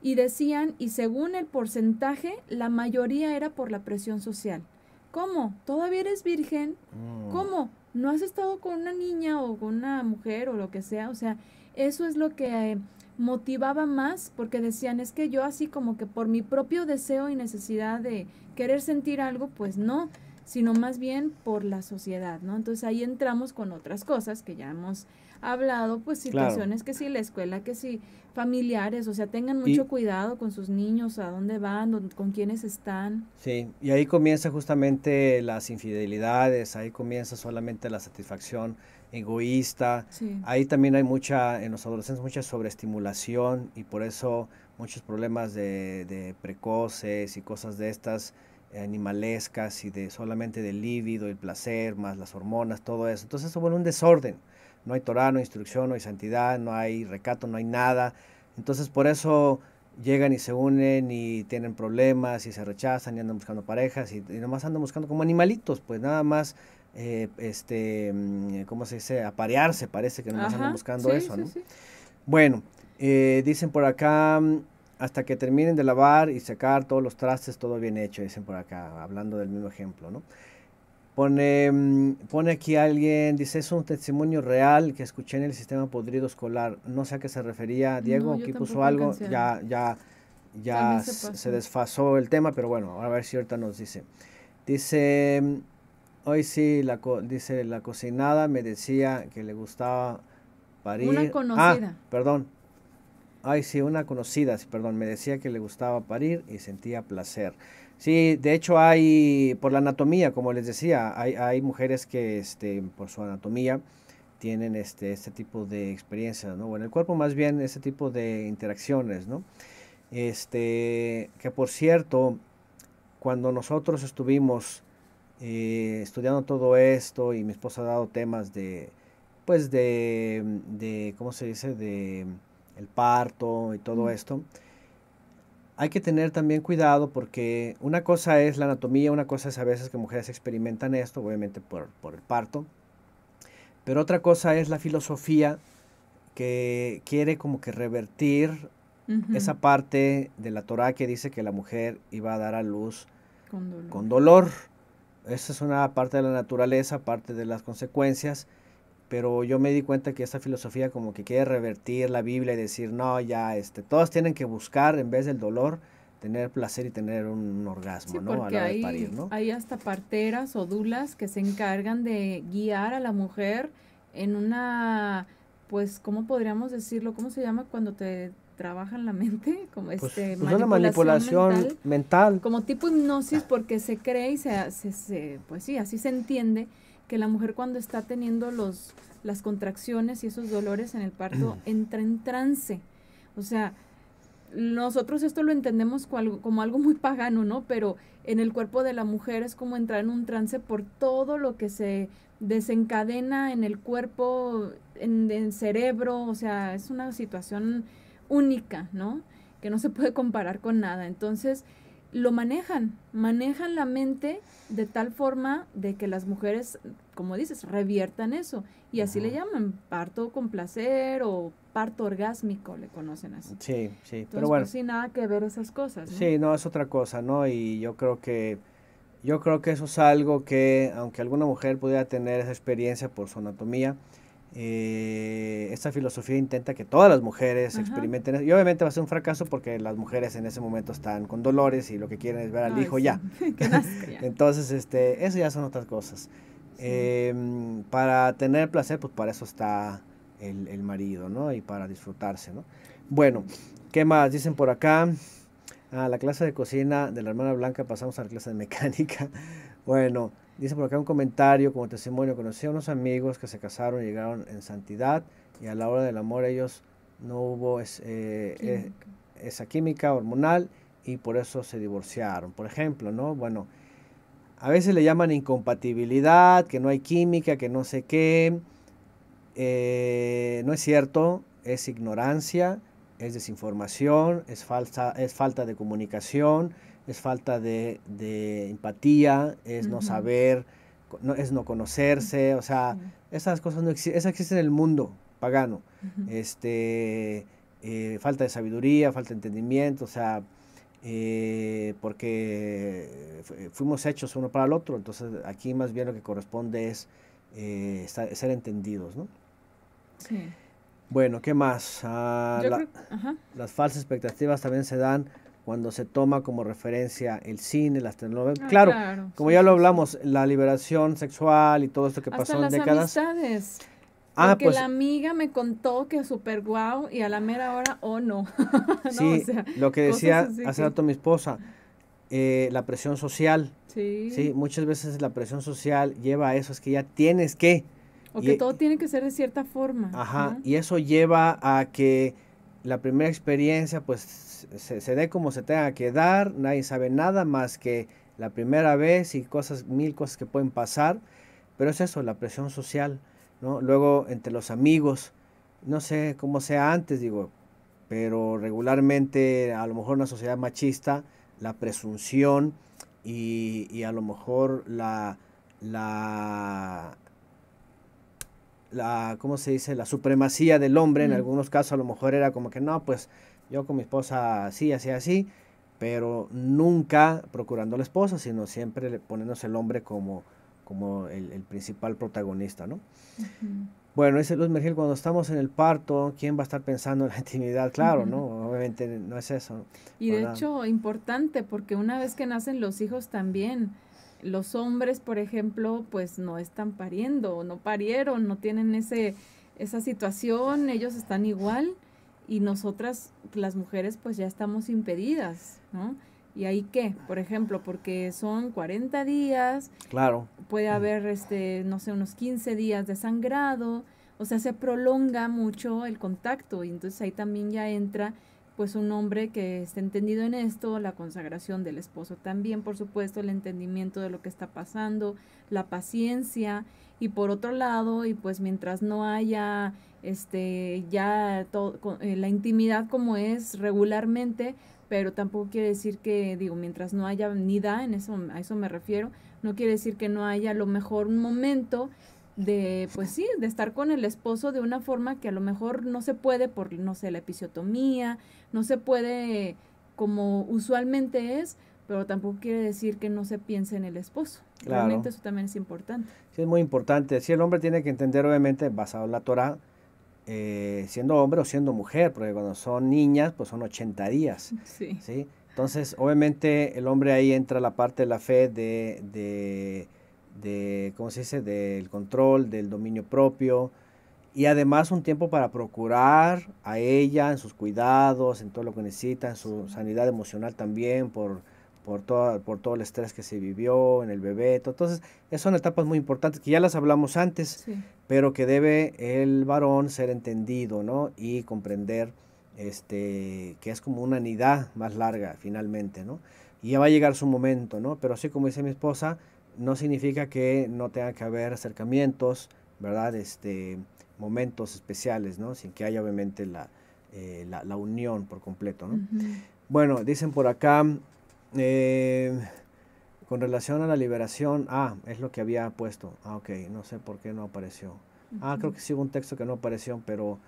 Y decían, y según el porcentaje, la mayoría era por la presión social. ¿Cómo? ¿Todavía eres virgen? Mm. ¿Cómo? ¿No has estado con una niña o con una mujer o lo que sea? O sea, eso es lo que eh, motivaba más porque decían, es que yo así como que por mi propio deseo y necesidad de querer sentir algo, pues no sino más bien por la sociedad, ¿no? Entonces ahí entramos con otras cosas que ya hemos hablado, pues situaciones que sí, la escuela, que sí, familiares, o sea, tengan mucho cuidado con sus niños, a dónde van, con quiénes están. Sí, y ahí comienza justamente las infidelidades, ahí comienza solamente la satisfacción egoísta, ahí también hay mucha, en los adolescentes, mucha sobreestimulación y por eso muchos problemas de, de precoces y cosas de estas animalescas y de solamente del lívido el placer, más las hormonas, todo eso. Entonces eso bueno, un desorden. No hay Torah, no hay instrucción, no hay santidad, no hay recato, no hay nada. Entonces por eso llegan y se unen y tienen problemas y se rechazan y andan buscando parejas y, nomás andan buscando como animalitos, pues nada más, eh, este, mm, ¿cómo se dice? Aparearse, parece que no andan buscando eso, Bueno, eh, dicen por acá... Mm, hasta que terminen de lavar y secar todos los trastes, todo bien hecho, dicen por acá, hablando del mismo ejemplo, Pone, mm, pone aquí alguien, dice, es un testimonio real que escuché en el sistema podrido escolar. No sé a qué se refería, Diego, aquí puso algo, ya, ya, ya se, desfasó el tema, pero bueno, a ver si ahorita nos dice. Dice, mm, hoy sí, la dice, la cocinada me decía que le gustaba parir. Una ah, conocida. perdón, Ay, sí, una conocida, perdón, me decía que le gustaba parir y sentía placer. Sí, de hecho hay, por la anatomía, como les decía, hay, mujeres que este, por su anatomía tienen este, este tipo de experiencias, ¿no? Bueno, el cuerpo más bien este tipo de interacciones, ¿no? Este, que por cierto, cuando nosotros estuvimos eh, estudiando todo esto y mi esposa ha dado temas de, pues de ¿cómo se dice? De el parto y todo esto, hay que tener también cuidado porque una cosa es la anatomía, una cosa es a veces que mujeres experimentan esto, obviamente por, el parto, pero otra cosa es la filosofía que quiere como que revertir esa parte de la Torah que dice que la mujer iba a dar a luz Con dolor. Esa es una parte de la naturaleza, parte de las consecuencias pero yo me di cuenta que esta filosofía como que quiere revertir la Biblia y decir, no, ya, este, todos tienen que buscar en vez del dolor tener placer y tener un, orgasmo, ¿no? A la hay, Hay hasta parteras o dulas que se encargan de guiar a la mujer en una, pues, ¿cómo podríamos decirlo? ¿Cómo se llama cuando te trabajan la mente? Como pues, este, manipulación pues, una manipulación mental, Como tipo hipnosis ah. porque se cree y se, se, se pues sí, así se entiende que la mujer cuando está teniendo los, las contracciones y esos dolores en el parto entra en trance. O sea, nosotros esto lo entendemos como algo muy pagano, ¿no? Pero en el cuerpo de la mujer es como entrar en un trance por todo lo que se desencadena en el cuerpo, en, el cerebro, o sea, es una situación única, ¿no? Que no se puede comparar con nada. Entonces, lo manejan, manejan la mente de tal forma de que las mujeres, como dices, reviertan eso. Y así le llaman parto con placer o parto orgásmico, le conocen así. Sí, sí, pero pues, bueno. Pues, nada que ver esas cosas. ¿no? Sí, no, es otra cosa, ¿no? Y yo creo que... Yo creo que eso es algo que, aunque alguna mujer pudiera tener esa experiencia por su anatomía, eh, esta filosofía intenta que todas las mujeres experimenten y obviamente va a ser un fracaso porque las mujeres en ese momento están con dolores y lo que quieren es ver al hijo ya. Entonces, este, eso ya son otras cosas. Em, para tener placer, pues para eso está el, marido, ¿no? Y para disfrutarse, ¿no? Bueno, ¿qué más dicen por acá? A ah, la clase de cocina de la hermana Blanca pasamos a la clase de mecánica. Bueno, Dice por acá un comentario como testimonio, conocí a unos amigos que se casaron y llegaron en santidad y a la hora del amor ellos no hubo eh, eh, esa química hormonal y por eso se divorciaron. Por ejemplo, ¿no? Bueno, a veces le llaman incompatibilidad, que no hay química, que no sé qué. Eh, no es cierto, es ignorancia, es desinformación, es, falsa, es falta de comunicación, es falta de, empatía, es no saber, no, es no conocerse, o sea, esas cosas no existen, esas existen en el mundo pagano, este, eh, falta de sabiduría, falta de entendimiento, o sea, eh, porque fuimos hechos uno para el otro, entonces aquí más bien lo que corresponde es eh, ser entendidos, ¿no? Bueno, ¿qué más? Ah, las falsas expectativas también se dan cuando se toma como referencia el cine, las telenovelas. Ah, claro, como ya lo hablamos, la liberación sexual y todo esto que pasó en décadas. Ah, porque pues la amiga me contó que super guau y a la mera hora, oh no. sí, lo que decía hace rato mi esposa, eh, la presión social. Sí. sí. Muchas veces la presión social lleva a eso, es que ya tienes que. O que e todo tiene que ser de cierta forma. Ajá, y eso lleva a que la primera experiencia, pues se, dé como se tenga que dar, nadie sabe nada más que la primera vez y cosas, mil cosas que pueden pasar, pero es eso, la presión social, Luego entre los amigos, no sé cómo sea antes, digo, pero regularmente a lo mejor una sociedad machista, la presunción y, a lo mejor la, la, ¿cómo se dice? La supremacía del hombre, en algunos casos a lo mejor era como que no, pues yo con mi esposa así así, así, pero nunca procurando a la esposa, sino siempre poniéndose el hombre como, como el, principal protagonista, ¿no? Bueno, dice Luz Mergel, cuando estamos en el parto, ¿quién va a estar pensando en la intimidad? Claro, ¿no? Obviamente no es eso. Y de hecho, importante, porque una vez que nacen los hijos también, los hombres, por ejemplo, pues no están pariendo, no parieron, no tienen esa situación, ellos están igual y nosotras, las mujeres, pues ya estamos impedidas, ¿no? ¿Y ahí qué? Por ejemplo, porque son 40 días. Claro. Puede haber, este, no sé, unos 15 días de sangrado. O sea, se prolonga mucho el contacto. Y entonces ahí también ya entra, pues, un hombre que esté entendido en esto, la consagración del esposo también, por supuesto, el entendimiento de lo que está pasando, la paciencia y por otro lado, y pues mientras no haya este ya todo, eh, la intimidad como es regularmente, pero tampoco quiere decir que, digo, mientras no haya nida, en eso, a eso me refiero, no quiere decir que no haya a lo mejor un momento de, pues sí, de estar con el esposo de una forma que a lo mejor no se puede por, no sé, la episiotomía, no se puede como usualmente es, pero tampoco quiere decir que no se piense en el esposo. Claro. Realmente eso también es importante. Sí, es muy importante. Si sí, el hombre tiene que entender, obviamente, basado en la Torah, eh, siendo hombre o siendo mujer, porque cuando son niñas, pues son 80 días. Sí. Entonces, obviamente, el hombre ahí entra la parte de la fe de, de, de, ¿cómo se dice?, del control, del dominio propio, y además un tiempo para procurar a ella en sus cuidados, en todo lo que necesita, en su sanidad emocional también, por por, toda, por todo el estrés que se vivió en el bebé. Entonces, esas son etapas muy importantes que ya las hablamos antes, pero que debe el varón ser entendido, ¿no? Y comprender este, que es como una unidad más larga finalmente, ¿no? Y ya va a llegar su momento, ¿no? Pero así como dice mi esposa, no significa que no tenga que haber acercamientos, ¿verdad? Este, momentos especiales, ¿no? Sin que haya obviamente la, eh, unión por completo, ¿no? Bueno, dicen por acá, eh, con relación a la liberación, ah, es lo que había puesto. Ah, ok, no sé por qué no apareció. Ah, creo que sí hubo un texto que no apareció, pero,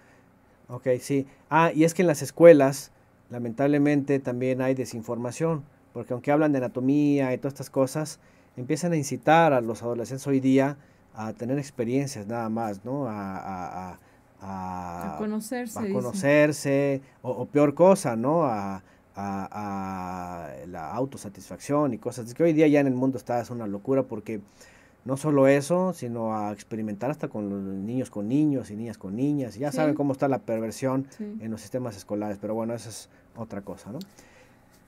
ok, sí. Ah, y es que en las escuelas, lamentablemente, también hay desinformación, porque aunque hablan de anatomía y todas estas cosas, empiezan a incitar a los adolescentes hoy día a tener experiencias nada más, ¿no? A, a, a, a conocerse. A conocerse, o, o, peor cosa, ¿no? A, a, la autosatisfacción y cosas. Es que hoy día ya en el mundo está, es una locura porque no solo eso, sino a experimentar hasta con los niños con niños y niñas con niñas. ya saben cómo está la perversión en los sistemas escolares, pero bueno, esa es otra cosa, ¿no?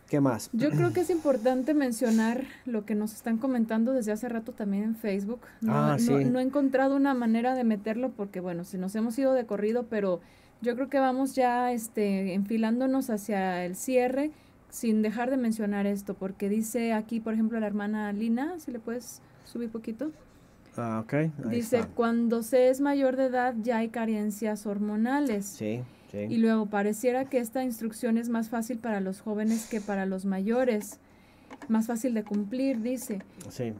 ¿Qué más? Yo creo que es importante mencionar lo que nos están comentando desde hace rato también en Facebook. no, ah, no he encontrado una manera de meterlo porque, bueno, si nos hemos ido de corrido, pero yo creo que vamos ya este, enfilándonos hacia el cierre sin dejar de mencionar esto, porque dice aquí, por ejemplo, la hermana Lina, si le puedes subir poquito. Ah, ok. dice, cuando se es mayor de edad ya hay carencias hormonales. Sí. Sí. Y luego pareciera que esta instrucción es más fácil para los jóvenes que para los mayores más fácil de cumplir, dice.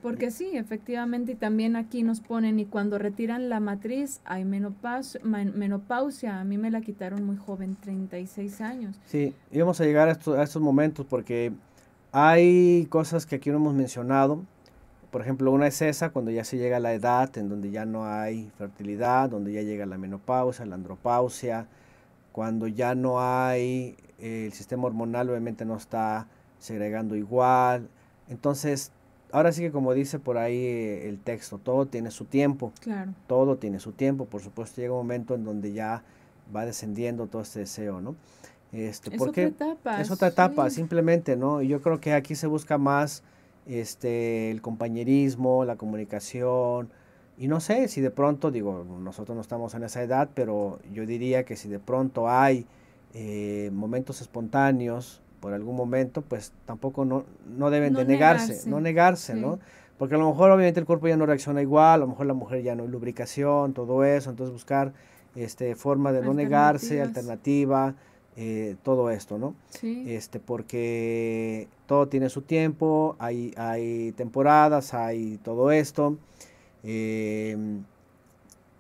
Porque sí, efectivamente, y también aquí nos ponen, y cuando retiran la matriz, hay menopausia, menopausia. a mí me la quitaron muy joven, 36 años. Sí, íbamos a llegar a, estos, momentos porque hay cosas que aquí no hemos mencionado. Por ejemplo, una es esa, cuando ya se llega a la edad, en donde ya no hay fertilidad, donde ya llega la menopausia, la andropausia, cuando ya no hay, eh, el sistema hormonal obviamente no está segregando igual. Entonces, ahora sí que como dice por ahí eh, el texto, todo tiene su tiempo. Claro. Todo tiene su tiempo. Por supuesto, llega un momento en donde ya va descendiendo todo este deseo, ¿no? Este, es porque otra etapa. Es otra etapa, simplemente, ¿no? Y Yo creo que aquí se busca más este, el compañerismo, la comunicación. Y no sé si de pronto, digo, nosotros no estamos en esa edad, pero yo diría que si de pronto hay eh, momentos espontáneos por algún momento, pues tampoco no, deben de negarse, no negarse, ¿no? Porque a lo mejor obviamente el cuerpo ya no reacciona igual, a lo mejor la mujer ya no hay lubricación, todo eso, entonces buscar este, forma de no negarse, alternativa, eh, todo esto, ¿no? Sí. Este, porque todo tiene su tiempo, hay, hay temporadas, hay todo esto. Em,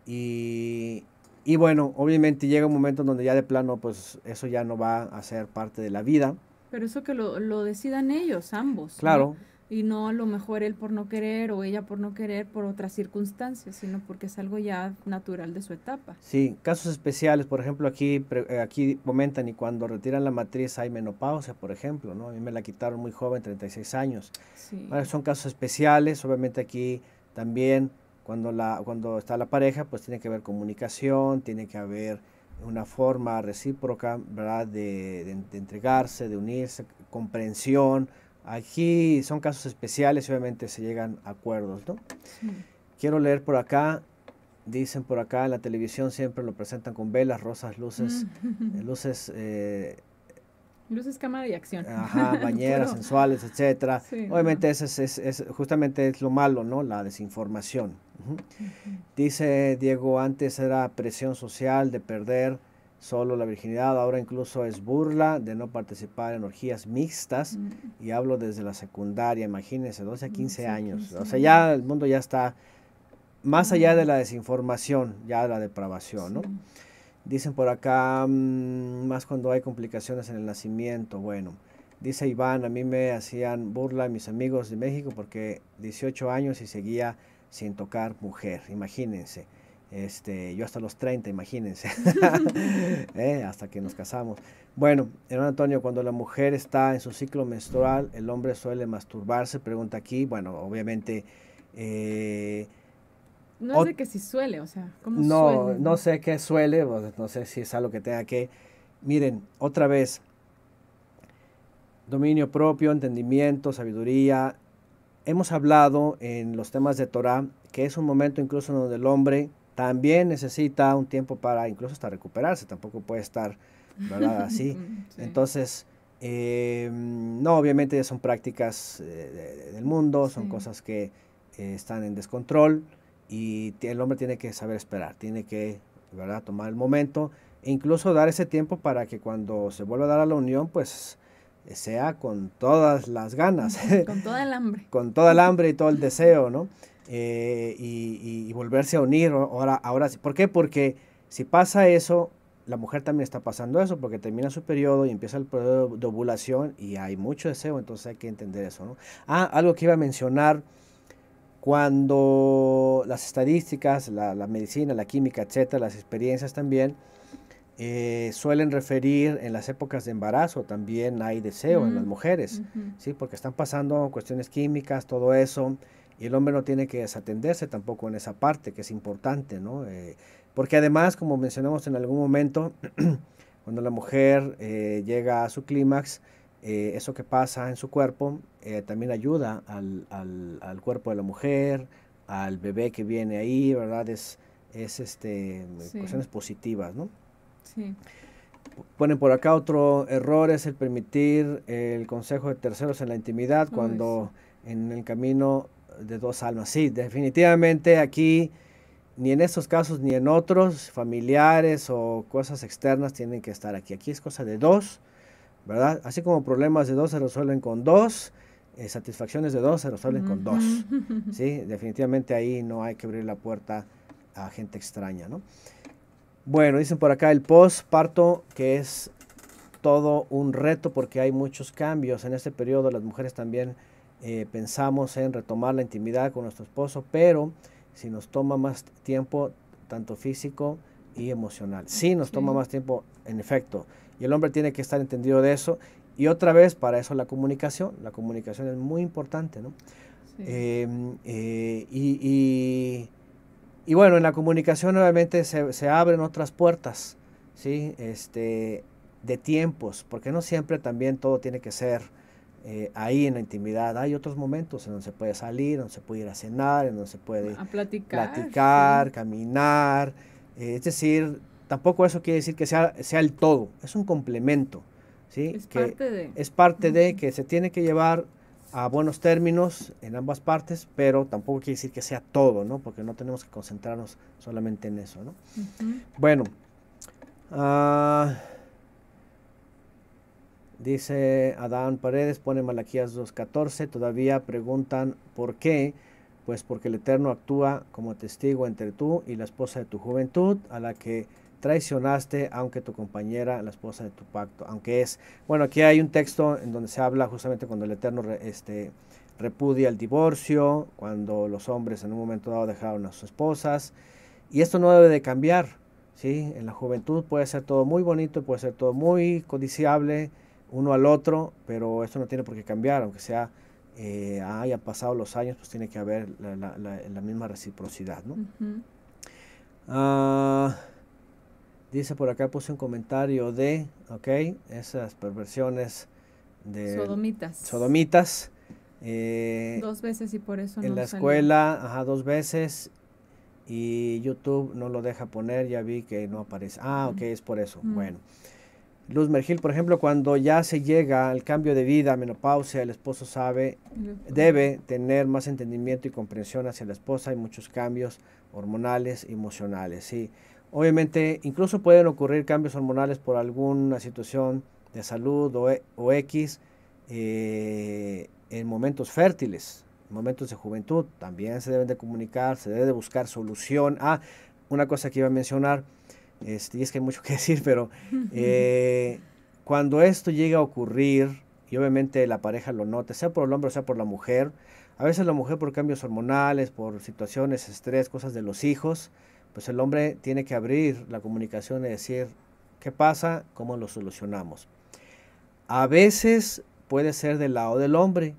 y, bueno, obviamente llega un momento donde ya de plano, pues eso ya no va a ser parte de la vida. Pero eso que lo, lo decidan ellos, ambos. Claro. Y no a lo mejor él por no querer o ella por no querer por otras circunstancias, sino porque es algo ya natural de su etapa. Sí, casos especiales, por ejemplo, aquí, eh, aquí comentan y cuando retiran la matriz hay menopausia, por ejemplo, ¿no? A mí me la quitaron muy joven, 36 años. Sí. son casos especiales, obviamente aquí también cuando, la, cuando está la pareja, pues tiene que haber comunicación, tiene que haber una forma recíproca ¿verdad? De, de, entregarse, de unirse, comprensión. Aquí son casos especiales y obviamente se llegan a acuerdos. ¿no? Quiero leer por acá, dicen por acá en la televisión siempre lo presentan con velas, rosas, luces, mm. eh, luces... Eh, luces, cámara y acción. Ajá, bañeras sensuales, etcétera. Obviamente eso es, es, es, justamente es lo malo, ¿no? La desinformación. Dice Diego, antes era presión social de perder solo la virginidad, ahora incluso es burla de no participar en orgías mixtas mm. y hablo desde la secundaria, imagínense, 12 a 15 mm, años. O sea, ya el mundo ya está más allá mm. de la desinformación, ya de la depravación, Dicen por acá, más cuando hay complicaciones en el nacimiento, bueno. Dice Iván, a mí me hacían burla mis amigos de México porque 18 años y seguía sin tocar mujer, imagínense. Este, yo hasta los 30, imagínense, eh, hasta que nos casamos. Bueno, hermano Antonio, cuando la mujer está en su ciclo menstrual, el hombre suele masturbarse, pregunta aquí, bueno, obviamente... Eh, no sé que si suele, o sea, ¿cómo no, No sé qué suele, no sé si es algo que tenga que... Miren, otra vez, dominio propio, entendimiento, sabiduría, hemos hablado en los temas de Torah que es un momento incluso donde el hombre también necesita un tiempo para incluso hasta recuperarse, tampoco puede estar ¿verdad? así. Entonces, em, no, obviamente son prácticas eh, del mundo, son cosas que eh, están en descontrol y el hombre tiene que saber esperar, tiene que ¿verdad? tomar el momento e incluso dar ese tiempo para que cuando se vuelva a dar a la unión, pues sea con todas las ganas. Con toda el hambre. con toda el hambre y todo el deseo, ¿no? Eh, y, volverse a unir ahora, ahora. ¿Por qué? Porque si pasa eso, la mujer también está pasando eso, porque termina su periodo y empieza el periodo de ovulación y hay mucho deseo, entonces hay que entender eso, ¿no? Ah, algo que iba a mencionar, cuando las estadísticas, la, la medicina, la química, etcétera, las experiencias también, eh, suelen referir en las épocas de embarazo también hay deseo en las mm, mujeres, ¿sí? Porque están pasando cuestiones químicas, todo eso, y el hombre no tiene que desatenderse tampoco en esa parte que es importante, ¿no? Eh, porque además, como mencionamos en algún momento, cuando la mujer eh, llega a su clímax, eso que pasa en su cuerpo también ayuda al, cuerpo de la mujer, al bebé que viene ahí, ¿verdad? Es, es este, cuestiones positivas, ¿no? Sí. Ponen por acá otro error, es el permitir el consejo de terceros en la intimidad cuando en el camino de dos almas. Sí, definitivamente aquí, ni en estos casos ni en otros, familiares o cosas externas tienen que estar aquí. Aquí es cosa de dos, ¿verdad? Así como problemas de dos se resuelven con dos, eh, satisfacciones de dos se resuelven con dos. Sí, definitivamente ahí no hay que abrir la puerta a gente extraña, ¿no? Bueno, dicen por acá el postparto, que es todo un reto porque hay muchos cambios. En este periodo las mujeres también eh, pensamos en retomar la intimidad con nuestro esposo, pero si nos toma más tiempo, tanto físico y emocional. Sí, nos toma más tiempo, en efecto. Y el hombre tiene que estar entendido de eso. Y otra vez, para eso la comunicación. La comunicación es muy importante, ¿no? Em, eh, y y bueno, en la comunicación obviamente se, abren otras puertas, ¿sí? Este, de tiempos, porque no siempre también todo tiene que ser eh, ahí en la intimidad. Hay otros momentos en donde se puede salir, en donde se puede ir a cenar, en donde se puede platicar, caminar. Eh, es decir, tampoco eso quiere decir que sea, sea el todo, es un complemento. ¿sí? Es que parte Es parte de que se tiene que llevar a buenos términos en ambas partes, pero tampoco quiere decir que sea todo, ¿no? Porque no tenemos que concentrarnos solamente en eso, ¿no? Bueno, ah, dice Adán Paredes, pone Malaquías 2.14, todavía preguntan por qué, pues porque el Eterno actúa como testigo entre tú y la esposa de tu juventud, a la que traicionaste aunque tu compañera, la esposa de tu pacto, aunque es, bueno, aquí hay un texto en donde se habla justamente cuando el Eterno este, repudia el divorcio, cuando los hombres en un momento dado dejaron a sus esposas, y esto no debe de cambiar, ¿sí? En la juventud puede ser todo muy bonito, puede ser todo muy codiciable uno al otro, pero esto no tiene por qué cambiar, aunque sea... Eh, haya pasado los años, pues tiene que haber la, misma reciprocidad, ¿no? Dice por acá, puse un comentario de, ok, esas perversiones de... Sodomitas. Sodomitas. Eh, dos veces y por eso en la escuela ajá dos veces y YouTube no lo deja poner ya vi que no aparece ah ok, es por eso mm. bueno Luz Mergil por ejemplo cuando ya se llega al cambio de vida menopausia el esposo sabe debe tener más entendimiento y comprensión hacia la esposa hay muchos cambios hormonales emocionales sí Obviamente, incluso pueden ocurrir cambios hormonales por alguna situación de salud o, X eh, en momentos fértiles, momentos de juventud. También se deben de comunicar, se debe de buscar solución. Ah, una cosa que iba a mencionar, este, y es que hay mucho que decir, pero eh, cuando esto llega a ocurrir, y obviamente la pareja lo nota, sea por el hombre o sea por la mujer, a veces la mujer por cambios hormonales, por situaciones, estrés, cosas de los hijos, pues el hombre tiene que abrir la comunicación y decir, ¿qué pasa? ¿Cómo lo solucionamos? A veces puede ser del lado del hombre,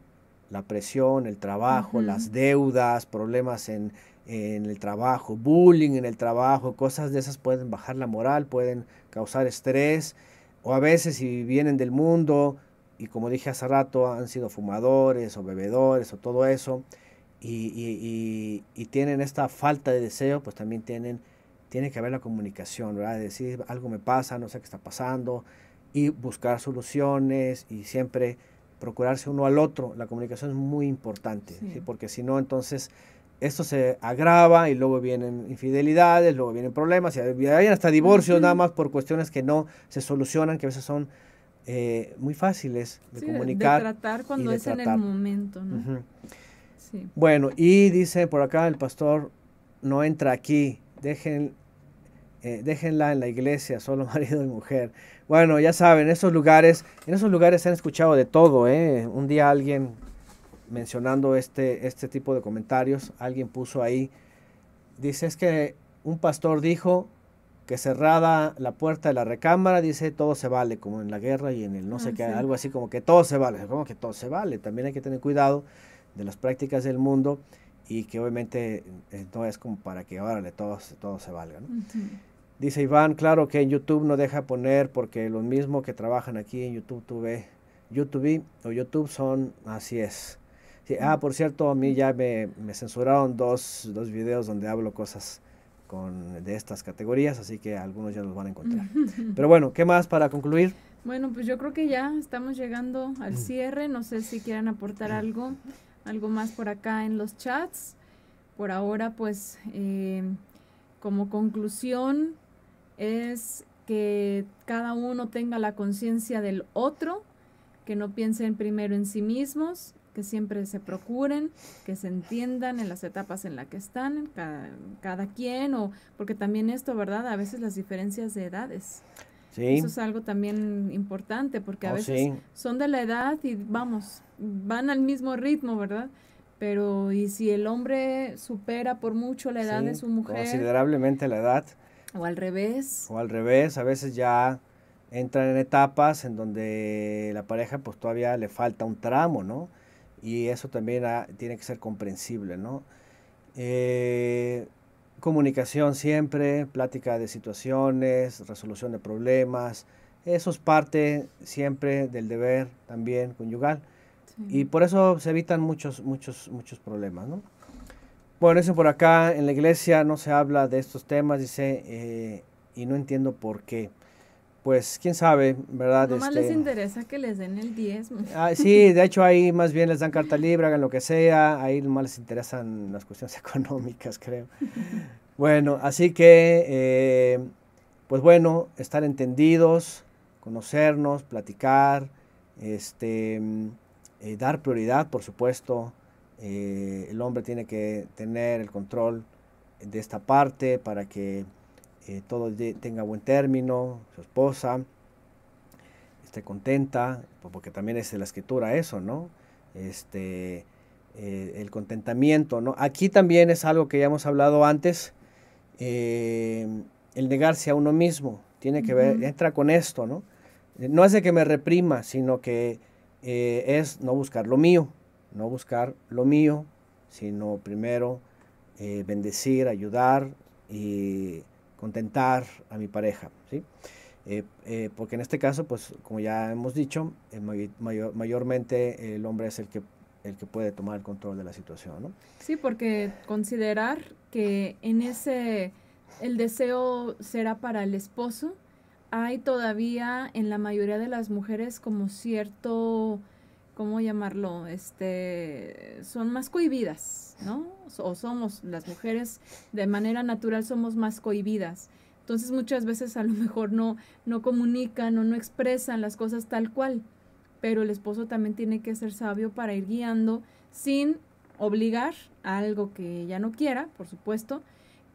la presión, el trabajo, las deudas, problemas en, el trabajo, bullying en el trabajo, cosas de esas pueden bajar la moral, pueden causar estrés, o a veces si vienen del mundo, y como dije hace rato, han sido fumadores o bebedores o todo eso, y, y, tienen esta falta de deseo, pues también tienen, tiene que haber la comunicación, ¿verdad? decir, algo me pasa, no sé qué está pasando, y buscar soluciones y siempre procurarse uno al otro. La comunicación es muy importante, sí. porque si no, entonces esto se agrava y luego vienen infidelidades, luego vienen problemas, y hay hasta divorcios nada más por cuestiones que no se solucionan, que a veces son eh, muy fáciles de comunicar. De tratar cuando es en el momento, ¿no? Bueno, y dice por acá el pastor, no entra aquí, dejen, eh, déjenla en la iglesia, solo marido y mujer. Bueno, ya saben, esos lugares, en esos lugares se han escuchado de todo, ¿eh? Un día alguien mencionando este, este tipo de comentarios, alguien puso ahí, dice es que un pastor dijo que cerrada la puerta de la recámara, dice todo se vale, como en la guerra y en el no sé ah, qué, algo así como que todo se vale, como que todo se vale, también hay que tener cuidado de las prácticas del mundo y que obviamente eh, no es como para que ahora todo, se valga. Dice Iván, claro que en YouTube no deja poner porque los mismos que trabajan aquí en YouTube tuve, YouTube o YouTube son así es. ah, por cierto, a mí ya me, me censuraron dos, dos, videos donde hablo cosas con, de estas categorías, así que algunos ya los van a encontrar. Pero bueno, ¿qué más para concluir? Bueno, pues yo creo que ya estamos llegando al mm. cierre. No sé si quieran aportar mm. algo algo más por acá en los chats. Por ahora, pues eh, como conclusión es que cada uno tenga la conciencia del otro, que no piensen primero en sí mismos, que siempre se procuren, que se entiendan en las etapas en las que están, cada, quien, o porque también esto, ¿verdad? A veces las diferencias de edades. Eso es algo también importante porque a oh, veces son de la edad y vamos, van al mismo ritmo, ¿verdad? Pero y si el hombre supera por mucho la edad de su mujer. Considerablemente la edad. O al revés. O al revés, a veces ya entran en etapas en donde la pareja pues todavía le falta un tramo, ¿no? Y eso también tiene que ser comprensible, ¿no? Eh, comunicación siempre, plática de situaciones, resolución de problemas. Eso es parte siempre del deber también conyugal. Y por eso se evitan muchos, muchos, muchos problemas, ¿no? Bueno, eso por acá, en la iglesia no se habla de estos temas, dice, eh, y no entiendo por qué pues quién sabe, ¿verdad? Nomás más este les interesa que les den el diezmo. Ah, sí, de hecho ahí más bien les dan carta libre, hagan lo que sea, ahí nomás les interesan las cuestiones económicas, creo. Bueno, así que, eh, pues bueno, estar entendidos, conocernos, platicar, este, eh, dar prioridad, por supuesto. Eh, el hombre tiene que tener el control de esta parte para que eh, todo tenga buen término, su esposa esté contenta, porque también es de la escritura eso, ¿no? Este, eh, el contentamiento, ¿no? Aquí también es algo que ya hemos hablado antes, eh, el negarse a uno mismo, tiene que ver, entra con esto, ¿no? No es de que me reprima, sino que es no buscar lo mío, no buscar lo mío, sino primero bendecir, ayudar y contentar a mi pareja, ¿sí? Eh, eh, porque en este caso, pues como ya hemos dicho, eh, mayormente el hombre es el que, el que puede tomar el control de la situación, ¿no? Sí, porque considerar que en ese, el deseo será para el esposo, hay todavía en la mayoría de las mujeres como cierto ¿cómo llamarlo? Este, son más cohibidas, ¿no? O somos, las mujeres de manera natural somos más cohibidas. Entonces muchas veces a lo mejor no, no comunican o no expresan las cosas tal cual, pero el esposo también tiene que ser sabio para ir guiando sin obligar a algo que ella no quiera, por supuesto,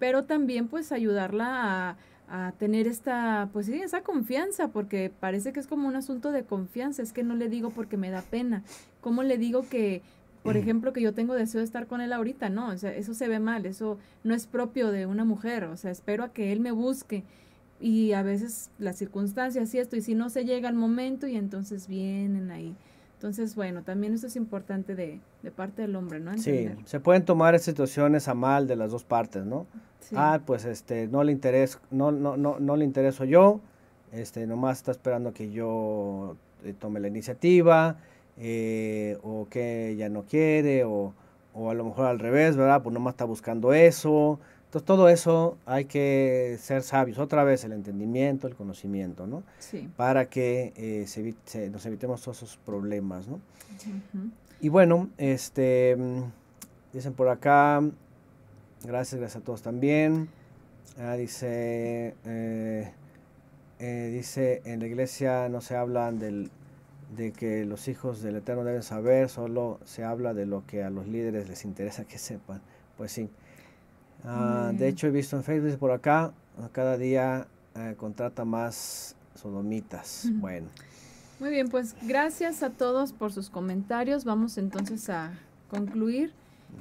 pero también pues ayudarla a, a tener esta, pues sí, esa confianza, porque parece que es como un asunto de confianza, es que no le digo porque me da pena, ¿cómo le digo que, por mm. ejemplo, que yo tengo deseo de estar con él ahorita? No, o sea, eso se ve mal, eso no es propio de una mujer, o sea, espero a que él me busque y a veces las circunstancias y esto, y si no se llega al momento y entonces vienen ahí entonces, bueno, también eso es importante de, de parte del hombre, ¿no? Sí, se pueden tomar situaciones a mal de las dos partes, ¿no? Ah, pues este, no le interesa, no, no, no, no le intereso yo, este, nomás está esperando que yo eh, tome la iniciativa, eh, o que ella no quiere, o, o a lo mejor al revés, ¿verdad? Pues nomás está buscando eso, entonces todo eso hay que ser sabios. Otra vez el entendimiento, el conocimiento, ¿no? Sí. Para que eh, se nos evitemos todos esos problemas, ¿no? Y bueno, este, mm, dicen por acá, gracias, gracias a todos también. Ah, dice, eh, eh, dice, en la iglesia no se hablan de que los hijos del Eterno deben saber, solo se habla de lo que a los líderes les interesa que sepan. Pues sí. Ah, de hecho, he visto en Facebook por acá, cada día eh, contrata más sodomitas. Bueno. Muy bien, pues gracias a todos por sus comentarios. Vamos entonces a concluir.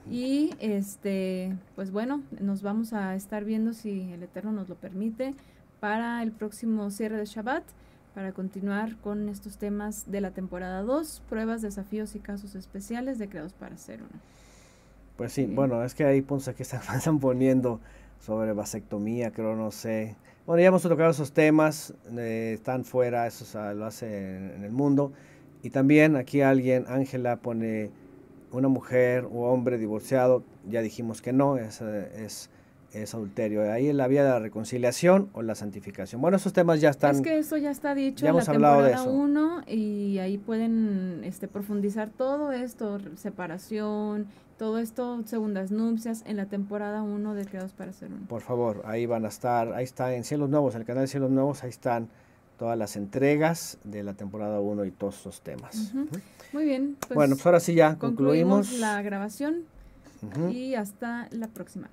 Y este, pues bueno, nos vamos a estar viendo si el Eterno nos lo permite para el próximo cierre de Shabbat, para continuar con estos temas de la temporada 2, pruebas, desafíos y casos especiales de Creados para hacer Uno. Pues sí, bueno, es que hay puntos que están, están poniendo sobre vasectomía, creo, no sé. Bueno, ya hemos tocado esos temas, eh, están fuera, eso lo hace en, el mundo. Y también aquí alguien, Ángela, pone una mujer o hombre divorciado, ya dijimos que no, es, es, es, adulterio. Ahí en la vía de la reconciliación o la santificación. Bueno, esos temas ya están... Es que eso ya está dicho ya en hemos la hablado temporada de Uno, y ahí pueden este, profundizar todo esto, separación, todo esto, segundas nupcias, en la temporada 1 de Creados para Ser Uno. Por favor, ahí van a estar, ahí está en Cielos Nuevos, en el canal de Cielos Nuevos, ahí están todas las entregas de la temporada 1 y todos esos temas. Muy bien. Pues bueno, pues ahora sí ya concluimos, la grabación y hasta la próxima.